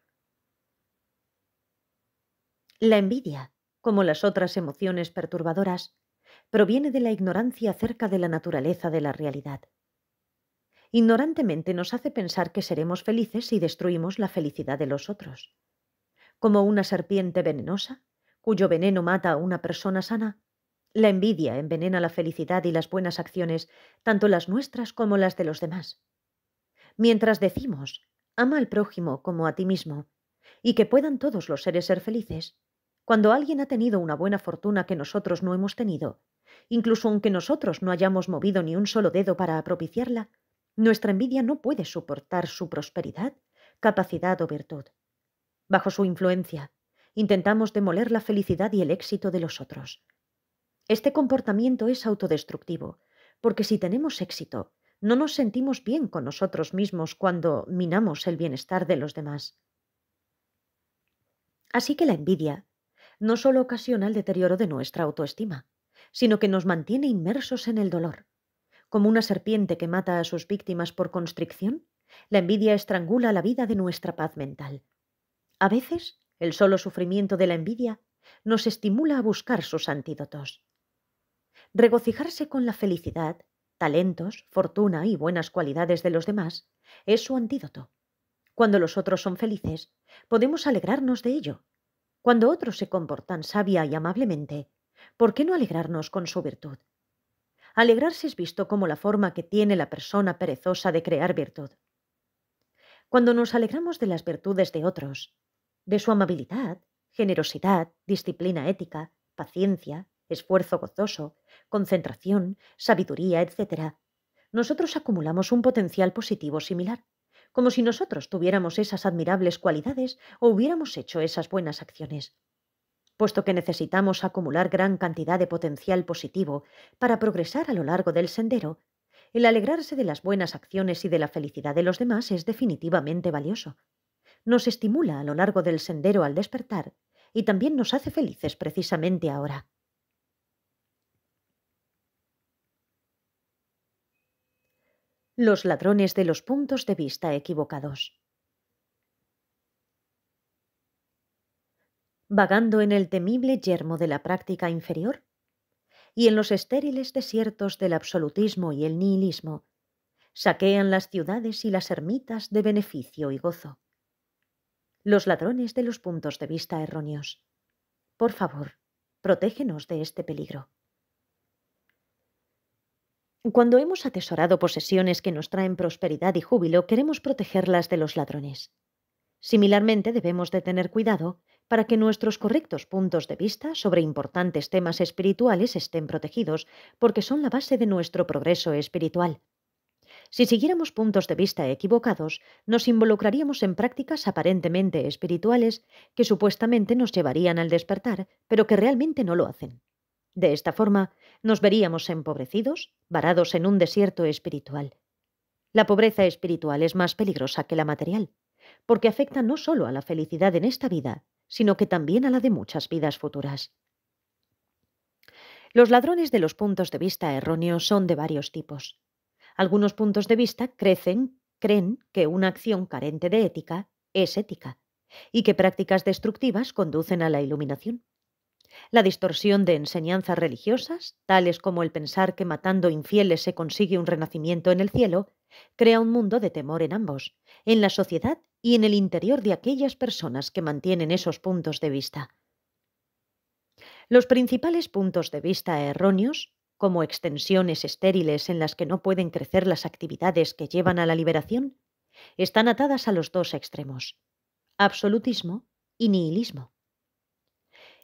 La envidia, como las otras emociones perturbadoras, proviene de la ignorancia acerca de la naturaleza de la realidad. Ignorantemente nos hace pensar que seremos felices si destruimos la felicidad de los otros. Como una serpiente venenosa, cuyo veneno mata a una persona sana, la envidia envenena la felicidad y las buenas acciones, tanto las nuestras como las de los demás. Mientras decimos, ama al prójimo como a ti mismo, y que puedan todos los seres ser felices, cuando alguien ha tenido una buena fortuna que nosotros no hemos tenido, incluso aunque nosotros no hayamos movido ni un solo dedo para propiciarla, nuestra envidia no puede soportar su prosperidad, capacidad o virtud. Bajo su influencia, intentamos demoler la felicidad y el éxito de los otros. Este comportamiento es autodestructivo, porque si tenemos éxito, no nos sentimos bien con nosotros mismos cuando minamos el bienestar de los demás. Así que la envidia no solo ocasiona el deterioro de nuestra autoestima, sino que nos mantiene inmersos en el dolor. Como una serpiente que mata a sus víctimas por constricción, la envidia estrangula la vida de nuestra paz mental. A veces, el solo sufrimiento de la envidia nos estimula a buscar sus antídotos. Regocijarse con la felicidad, talentos, fortuna y buenas cualidades de los demás es su antídoto. Cuando los otros son felices, podemos alegrarnos de ello. Cuando otros se comportan sabia y amablemente, ¿por qué no alegrarnos con su virtud? Alegrarse es visto como la forma que tiene la persona perezosa de crear virtud. Cuando nos alegramos de las virtudes de otros, de su amabilidad, generosidad, disciplina ética, paciencia, esfuerzo gozoso, concentración, sabiduría, etc., nosotros acumulamos un potencial positivo similar, como si nosotros tuviéramos esas admirables cualidades o hubiéramos hecho esas buenas acciones puesto que necesitamos acumular gran cantidad de potencial positivo para progresar a lo largo del sendero, el alegrarse de las buenas acciones y de la felicidad de los demás es definitivamente valioso. Nos estimula a lo largo del sendero al despertar y también nos hace felices precisamente ahora. Los ladrones de los puntos de vista equivocados. vagando en el temible yermo de la práctica inferior y en los estériles desiertos del absolutismo y el nihilismo, saquean las ciudades y las ermitas de beneficio y gozo. Los ladrones de los puntos de vista erróneos. Por favor, protégenos de este peligro. Cuando hemos atesorado posesiones que nos traen prosperidad y júbilo, queremos protegerlas de los ladrones. Similarmente, debemos de tener cuidado para que nuestros correctos puntos de vista sobre importantes temas espirituales estén protegidos, porque son la base de nuestro progreso espiritual. Si siguiéramos puntos de vista equivocados, nos involucraríamos en prácticas aparentemente espirituales que supuestamente nos llevarían al despertar, pero que realmente no lo hacen. De esta forma, nos veríamos empobrecidos, varados en un desierto espiritual. La pobreza espiritual es más peligrosa que la material, porque afecta no solo a la felicidad en esta vida, sino que también a la de muchas vidas futuras. Los ladrones de los puntos de vista erróneos son de varios tipos. Algunos puntos de vista crecen, creen que una acción carente de ética es ética y que prácticas destructivas conducen a la iluminación la distorsión de enseñanzas religiosas, tales como el pensar que matando infieles se consigue un renacimiento en el cielo, crea un mundo de temor en ambos, en la sociedad y en el interior de aquellas personas que mantienen esos puntos de vista. Los principales puntos de vista erróneos, como extensiones estériles en las que no pueden crecer las actividades que llevan a la liberación, están atadas a los dos extremos, absolutismo y nihilismo.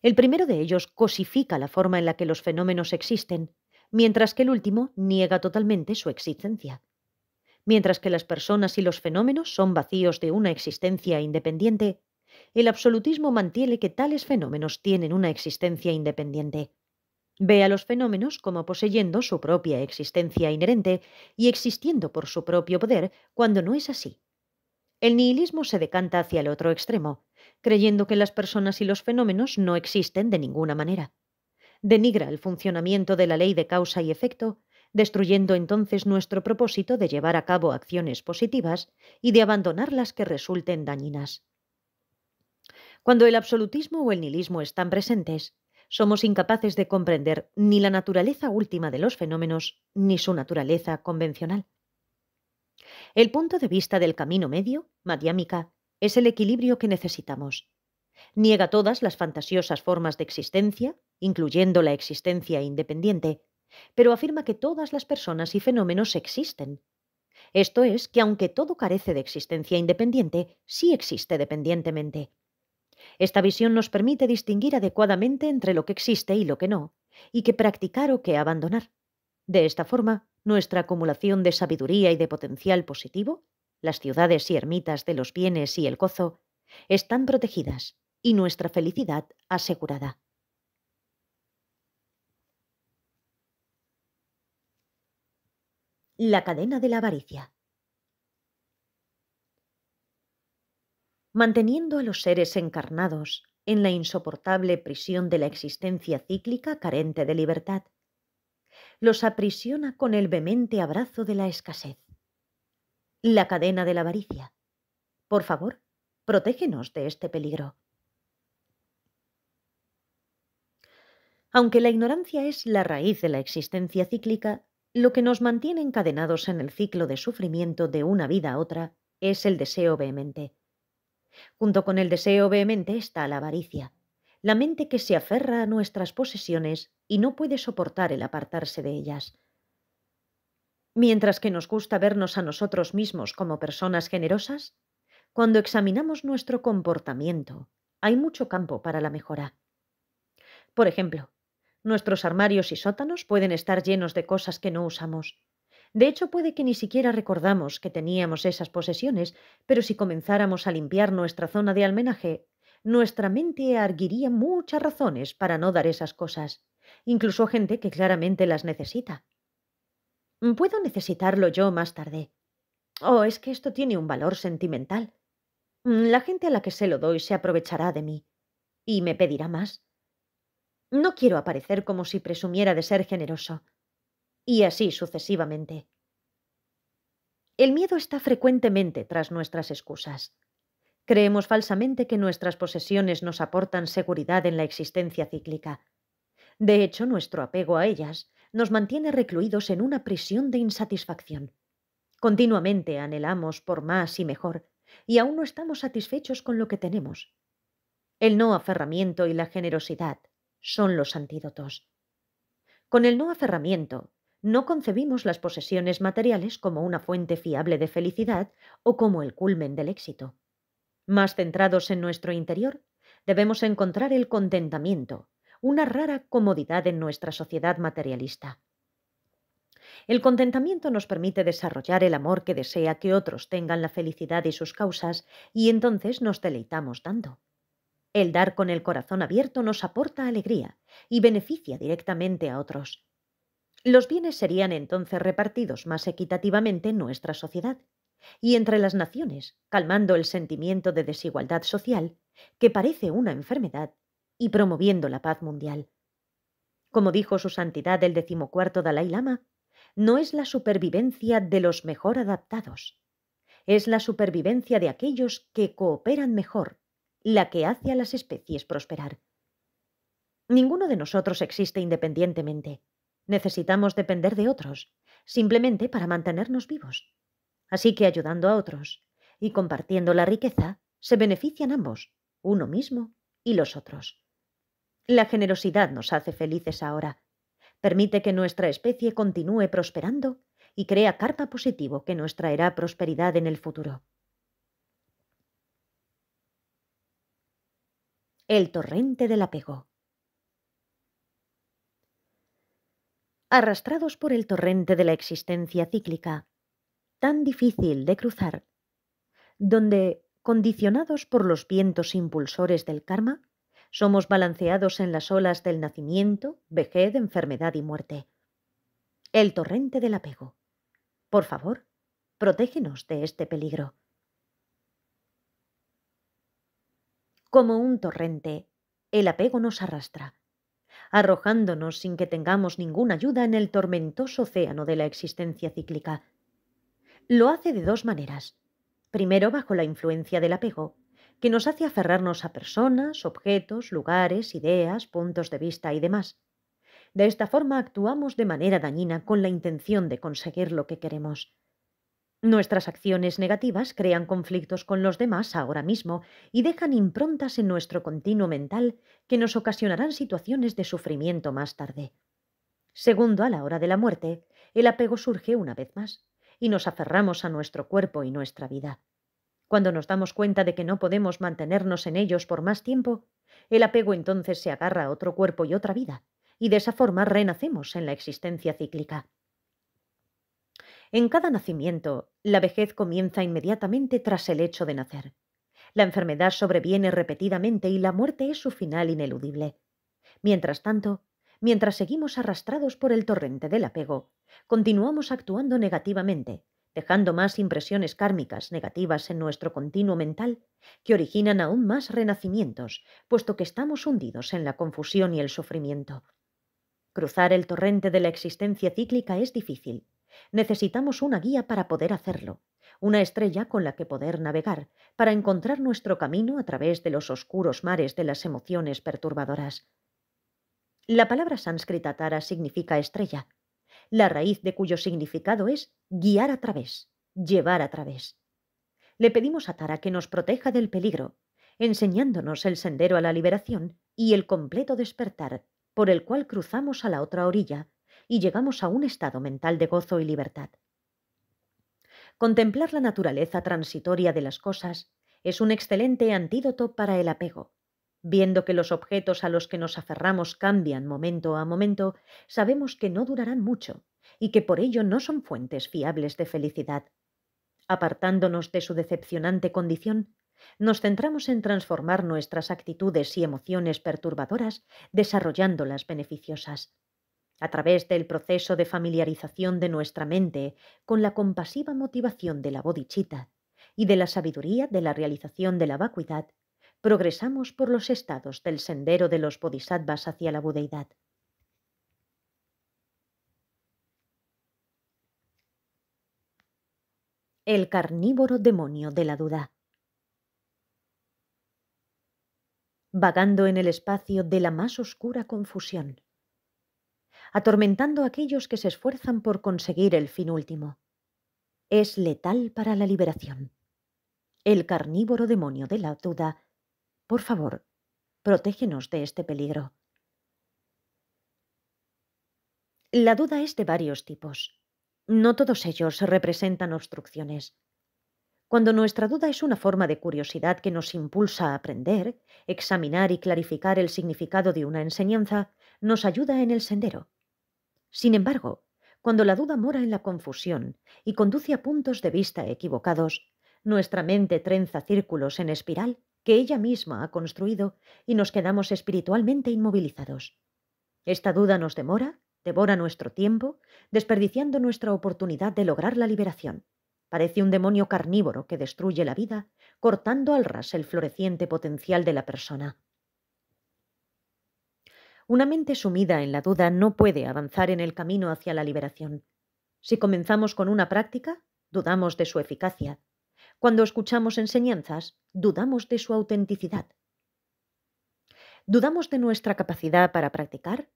El primero de ellos cosifica la forma en la que los fenómenos existen, mientras que el último niega totalmente su existencia. Mientras que las personas y los fenómenos son vacíos de una existencia independiente, el absolutismo mantiene que tales fenómenos tienen una existencia independiente. Ve a los fenómenos como poseyendo su propia existencia inherente y existiendo por su propio poder cuando no es así. El nihilismo se decanta hacia el otro extremo, creyendo que las personas y los fenómenos no existen de ninguna manera. Denigra el funcionamiento de la ley de causa y efecto, destruyendo entonces nuestro propósito de llevar a cabo acciones positivas y de abandonar las que resulten dañinas. Cuando el absolutismo o el nihilismo están presentes, somos incapaces de comprender ni la naturaleza última de los fenómenos ni su naturaleza convencional. El punto de vista del camino medio, Madhyamika, es el equilibrio que necesitamos. Niega todas las fantasiosas formas de existencia, incluyendo la existencia independiente, pero afirma que todas las personas y fenómenos existen. Esto es, que aunque todo carece de existencia independiente, sí existe dependientemente. Esta visión nos permite distinguir adecuadamente entre lo que existe y lo que no, y que practicar o que abandonar. De esta forma, nuestra acumulación de sabiduría y de potencial positivo las ciudades y ermitas de los bienes y el gozo, están protegidas y nuestra felicidad asegurada. La cadena de la avaricia. Manteniendo a los seres encarnados en la insoportable prisión de la existencia cíclica carente de libertad, los aprisiona con el vehemente abrazo de la escasez la cadena de la avaricia. Por favor, protégenos de este peligro. Aunque la ignorancia es la raíz de la existencia cíclica, lo que nos mantiene encadenados en el ciclo de sufrimiento de una vida a otra es el deseo vehemente. Junto con el deseo vehemente está la avaricia, la mente que se aferra a nuestras posesiones y no puede soportar el apartarse de ellas. Mientras que nos gusta vernos a nosotros mismos como personas generosas, cuando examinamos nuestro comportamiento, hay mucho campo para la mejora. Por ejemplo, nuestros armarios y sótanos pueden estar llenos de cosas que no usamos. De hecho, puede que ni siquiera recordamos que teníamos esas posesiones, pero si comenzáramos a limpiar nuestra zona de almenaje, nuestra mente arguiría muchas razones para no dar esas cosas, incluso gente que claramente las necesita. Mm, puedo necesitarlo yo más tarde. Oh, es que esto tiene un valor sentimental. Mm, la gente a la que se lo doy se aprovechará de mí y me pedirá más. No quiero aparecer como si presumiera de ser generoso. Y así sucesivamente. El miedo está frecuentemente tras nuestras excusas. Creemos falsamente que nuestras posesiones nos aportan seguridad en la existencia cíclica. De hecho, nuestro apego a ellas nos mantiene recluidos en una prisión de insatisfacción. Continuamente anhelamos por más y mejor, y aún no estamos satisfechos con lo que tenemos. El no aferramiento y la generosidad son los antídotos. Con el no aferramiento, no concebimos las posesiones materiales como una fuente fiable de felicidad o como el culmen del éxito. Más centrados en nuestro interior, debemos encontrar el contentamiento, una rara comodidad en nuestra sociedad materialista. El contentamiento nos permite desarrollar el amor que desea que otros tengan la felicidad y sus causas, y entonces nos deleitamos dando. El dar con el corazón abierto nos aporta alegría y beneficia directamente a otros. Los bienes serían entonces repartidos más equitativamente en nuestra sociedad y entre las naciones, calmando el sentimiento de desigualdad social, que parece una enfermedad y promoviendo la paz mundial. Como dijo su santidad el decimocuarto Dalai Lama, no es la supervivencia de los mejor adaptados, es la supervivencia de aquellos que cooperan mejor, la que hace a las especies prosperar. Ninguno de nosotros existe independientemente. Necesitamos depender de otros, simplemente para mantenernos vivos. Así que ayudando a otros y compartiendo la riqueza, se benefician ambos, uno mismo y los otros. La generosidad nos hace felices ahora. Permite que nuestra especie continúe prosperando y crea karma positivo que nos traerá prosperidad en el futuro. El torrente del apego. Arrastrados por el torrente de la existencia cíclica, tan difícil de cruzar, donde, condicionados por los vientos impulsores del karma, somos balanceados en las olas del nacimiento, vejez, enfermedad y muerte. El torrente del apego. Por favor, protégenos de este peligro. Como un torrente, el apego nos arrastra, arrojándonos sin que tengamos ninguna ayuda en el tormentoso océano de la existencia cíclica. Lo hace de dos maneras. Primero bajo la influencia del apego que nos hace aferrarnos a personas, objetos, lugares, ideas, puntos de vista y demás. De esta forma actuamos de manera dañina con la intención de conseguir lo que queremos. Nuestras acciones negativas crean conflictos con los demás ahora mismo y dejan improntas en nuestro continuo mental que nos ocasionarán situaciones de sufrimiento más tarde. Segundo, a la hora de la muerte, el apego surge una vez más y nos aferramos a nuestro cuerpo y nuestra vida. Cuando nos damos cuenta de que no podemos mantenernos en ellos por más tiempo, el apego entonces se agarra a otro cuerpo y otra vida, y de esa forma renacemos en la existencia cíclica. En cada nacimiento, la vejez comienza inmediatamente tras el hecho de nacer. La enfermedad sobreviene repetidamente y la muerte es su final ineludible. Mientras tanto, mientras seguimos arrastrados por el torrente del apego, continuamos actuando negativamente, dejando más impresiones kármicas negativas en nuestro continuo mental, que originan aún más renacimientos, puesto que estamos hundidos en la confusión y el sufrimiento. Cruzar el torrente de la existencia cíclica es difícil. Necesitamos una guía para poder hacerlo, una estrella con la que poder navegar, para encontrar nuestro camino a través de los oscuros mares de las emociones perturbadoras. La palabra sánscrita tara significa estrella, la raíz de cuyo significado es guiar a través, llevar a través. Le pedimos a Tara que nos proteja del peligro, enseñándonos el sendero a la liberación y el completo despertar por el cual cruzamos a la otra orilla y llegamos a un estado mental de gozo y libertad. Contemplar la naturaleza transitoria de las cosas es un excelente antídoto para el apego Viendo que los objetos a los que nos aferramos cambian momento a momento, sabemos que no durarán mucho y que por ello no son fuentes fiables de felicidad. Apartándonos de su decepcionante condición, nos centramos en transformar nuestras actitudes y emociones perturbadoras, desarrollándolas beneficiosas. A través del proceso de familiarización de nuestra mente con la compasiva motivación de la bodichita y de la sabiduría de la realización de la vacuidad, progresamos por los estados del sendero de los bodhisattvas hacia la budeidad. El carnívoro demonio de la duda. Vagando en el espacio de la más oscura confusión, atormentando a aquellos que se esfuerzan por conseguir el fin último. Es letal para la liberación. El carnívoro demonio de la duda por favor, protégenos de este peligro. La duda es de varios tipos. No todos ellos representan obstrucciones. Cuando nuestra duda es una forma de curiosidad que nos impulsa a aprender, examinar y clarificar el significado de una enseñanza, nos ayuda en el sendero. Sin embargo, cuando la duda mora en la confusión y conduce a puntos de vista equivocados, nuestra mente trenza círculos en espiral que ella misma ha construido y nos quedamos espiritualmente inmovilizados. Esta duda nos demora, devora nuestro tiempo, desperdiciando nuestra oportunidad de lograr la liberación. Parece un demonio carnívoro que destruye la vida, cortando al ras el floreciente potencial de la persona. Una mente sumida en la duda no puede avanzar en el camino hacia la liberación. Si comenzamos con una práctica, dudamos de su eficacia, cuando escuchamos enseñanzas, dudamos de su autenticidad. Dudamos de nuestra capacidad para practicar,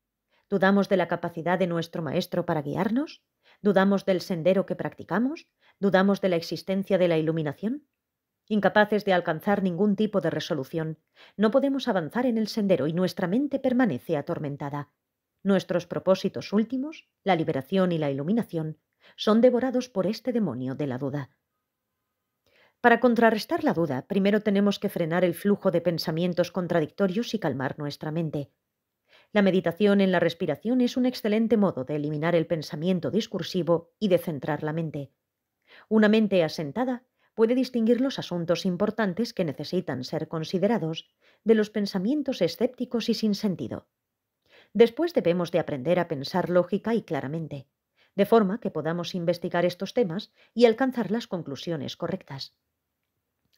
dudamos de la capacidad de nuestro maestro para guiarnos, dudamos del sendero que practicamos, dudamos de la existencia de la iluminación. Incapaces de alcanzar ningún tipo de resolución, no podemos avanzar en el sendero y nuestra mente permanece atormentada. Nuestros propósitos últimos, la liberación y la iluminación, son devorados por este demonio de la duda. Para contrarrestar la duda, primero tenemos que frenar el flujo de pensamientos contradictorios y calmar nuestra mente. La meditación en la respiración es un excelente modo de eliminar el pensamiento discursivo y de centrar la mente. Una mente asentada puede distinguir los asuntos importantes que necesitan ser considerados de los pensamientos escépticos y sin sentido. Después debemos de aprender a pensar lógica y claramente, de forma que podamos investigar estos temas y alcanzar las conclusiones correctas.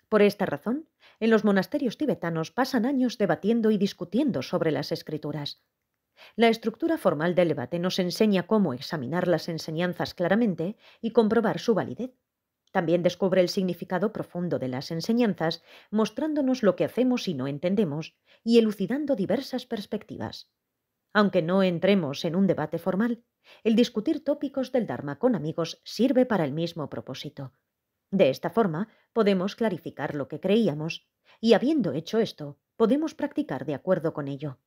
Por esta razón, en los monasterios tibetanos pasan años debatiendo y discutiendo sobre las escrituras. La estructura formal del debate nos enseña cómo examinar las enseñanzas claramente y comprobar su validez. También descubre el significado profundo de las enseñanzas, mostrándonos lo que hacemos y no entendemos, y elucidando diversas perspectivas. Aunque no entremos en un debate formal, el discutir tópicos del Dharma con amigos sirve para el mismo propósito. De esta forma, podemos clarificar lo que creíamos, y habiendo hecho esto, podemos practicar de acuerdo con ello.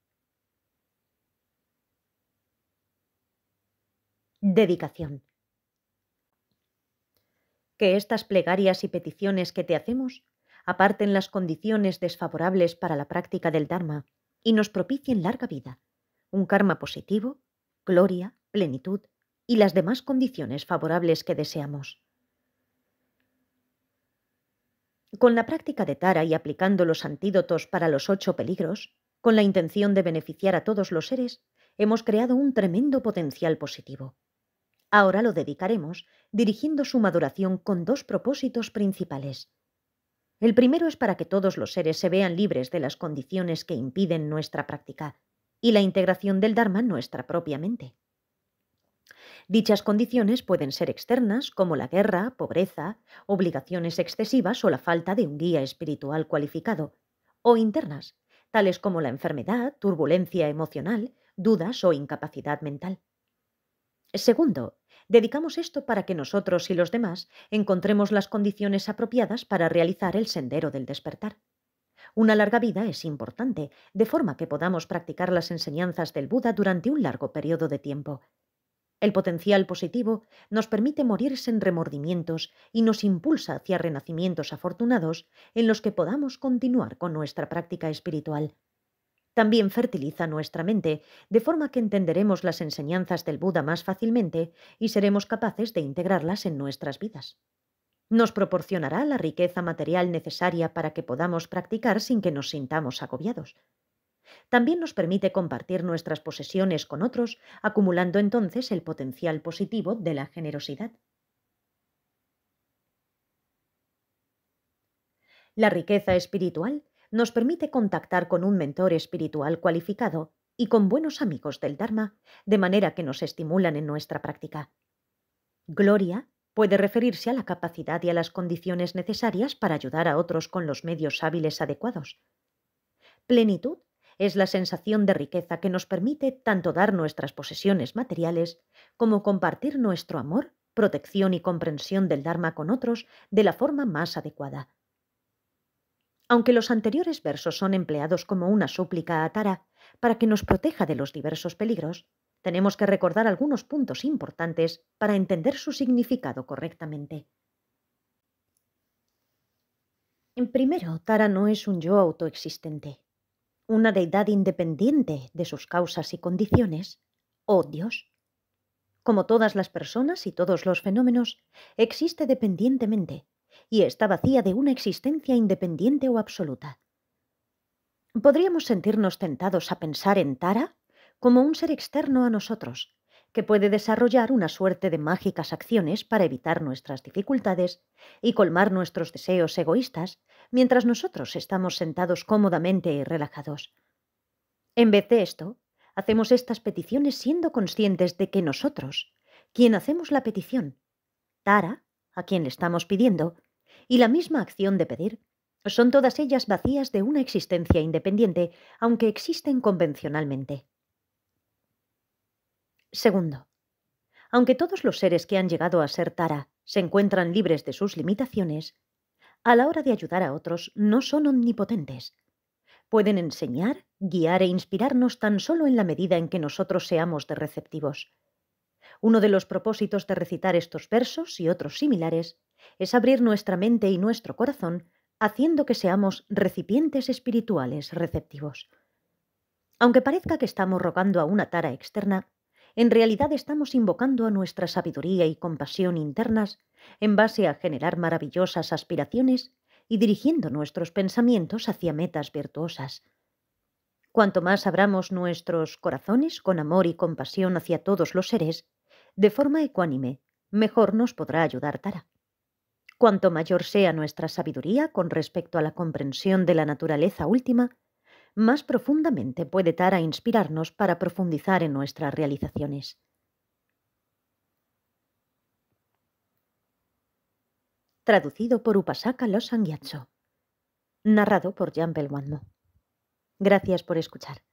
Dedicación. Que estas plegarias y peticiones que te hacemos aparten las condiciones desfavorables para la práctica del Dharma y nos propicien larga vida, un karma positivo, gloria, plenitud y las demás condiciones favorables que deseamos. Con la práctica de Tara y aplicando los antídotos para los ocho peligros, con la intención de beneficiar a todos los seres, hemos creado un tremendo potencial positivo. Ahora lo dedicaremos dirigiendo su maduración con dos propósitos principales. El primero es para que todos los seres se vean libres de las condiciones que impiden nuestra práctica y la integración del Dharma en nuestra propia mente. Dichas condiciones pueden ser externas, como la guerra, pobreza, obligaciones excesivas o la falta de un guía espiritual cualificado, o internas, tales como la enfermedad, turbulencia emocional, dudas o incapacidad mental. Segundo, dedicamos esto para que nosotros y los demás encontremos las condiciones apropiadas para realizar el sendero del despertar. Una larga vida es importante, de forma que podamos practicar las enseñanzas del Buda durante un largo periodo de tiempo, el potencial positivo nos permite morir sin remordimientos y nos impulsa hacia renacimientos afortunados en los que podamos continuar con nuestra práctica espiritual. También fertiliza nuestra mente, de forma que entenderemos las enseñanzas del Buda más fácilmente y seremos capaces de integrarlas en nuestras vidas. Nos proporcionará la riqueza material necesaria para que podamos practicar sin que nos sintamos agobiados. También nos permite compartir nuestras posesiones con otros, acumulando entonces el potencial positivo de la generosidad. La riqueza espiritual nos permite contactar con un mentor espiritual cualificado y con buenos amigos del Dharma, de manera que nos estimulan en nuestra práctica. Gloria puede referirse a la capacidad y a las condiciones necesarias para ayudar a otros con los medios hábiles adecuados. Plenitud es la sensación de riqueza que nos permite tanto dar nuestras posesiones materiales como compartir nuestro amor, protección y comprensión del Dharma con otros de la forma más adecuada. Aunque los anteriores versos son empleados como una súplica a Tara para que nos proteja de los diversos peligros, tenemos que recordar algunos puntos importantes para entender su significado correctamente. En primero, Tara no es un yo autoexistente una deidad independiente de sus causas y condiciones, o Dios. Como todas las personas y todos los fenómenos, existe dependientemente y está vacía de una existencia independiente o absoluta. Podríamos sentirnos tentados a pensar en Tara como un ser externo a nosotros, que puede desarrollar una suerte de mágicas acciones para evitar nuestras dificultades y colmar nuestros deseos egoístas mientras nosotros estamos sentados cómodamente y relajados. En vez de esto, hacemos estas peticiones siendo conscientes de que nosotros, quien hacemos la petición, Tara, a quien le estamos pidiendo, y la misma acción de pedir, son todas ellas vacías de una existencia independiente, aunque existen convencionalmente. Segundo, aunque todos los seres que han llegado a ser Tara se encuentran libres de sus limitaciones, a la hora de ayudar a otros no son omnipotentes. Pueden enseñar, guiar e inspirarnos tan solo en la medida en que nosotros seamos de receptivos. Uno de los propósitos de recitar estos versos y otros similares es abrir nuestra mente y nuestro corazón, haciendo que seamos recipientes espirituales receptivos. Aunque parezca que estamos rogando a una tara externa, en realidad estamos invocando a nuestra sabiduría y compasión internas en base a generar maravillosas aspiraciones y dirigiendo nuestros pensamientos hacia metas virtuosas. Cuanto más abramos nuestros corazones con amor y compasión hacia todos los seres, de forma ecuánime, mejor nos podrá ayudar Tara. Cuanto mayor sea nuestra sabiduría con respecto a la comprensión de la naturaleza última, más profundamente puede a inspirarnos para profundizar en nuestras realizaciones. Traducido por Upasaka Los Sangyatso. Narrado por Jean Belmondo. Gracias por escuchar.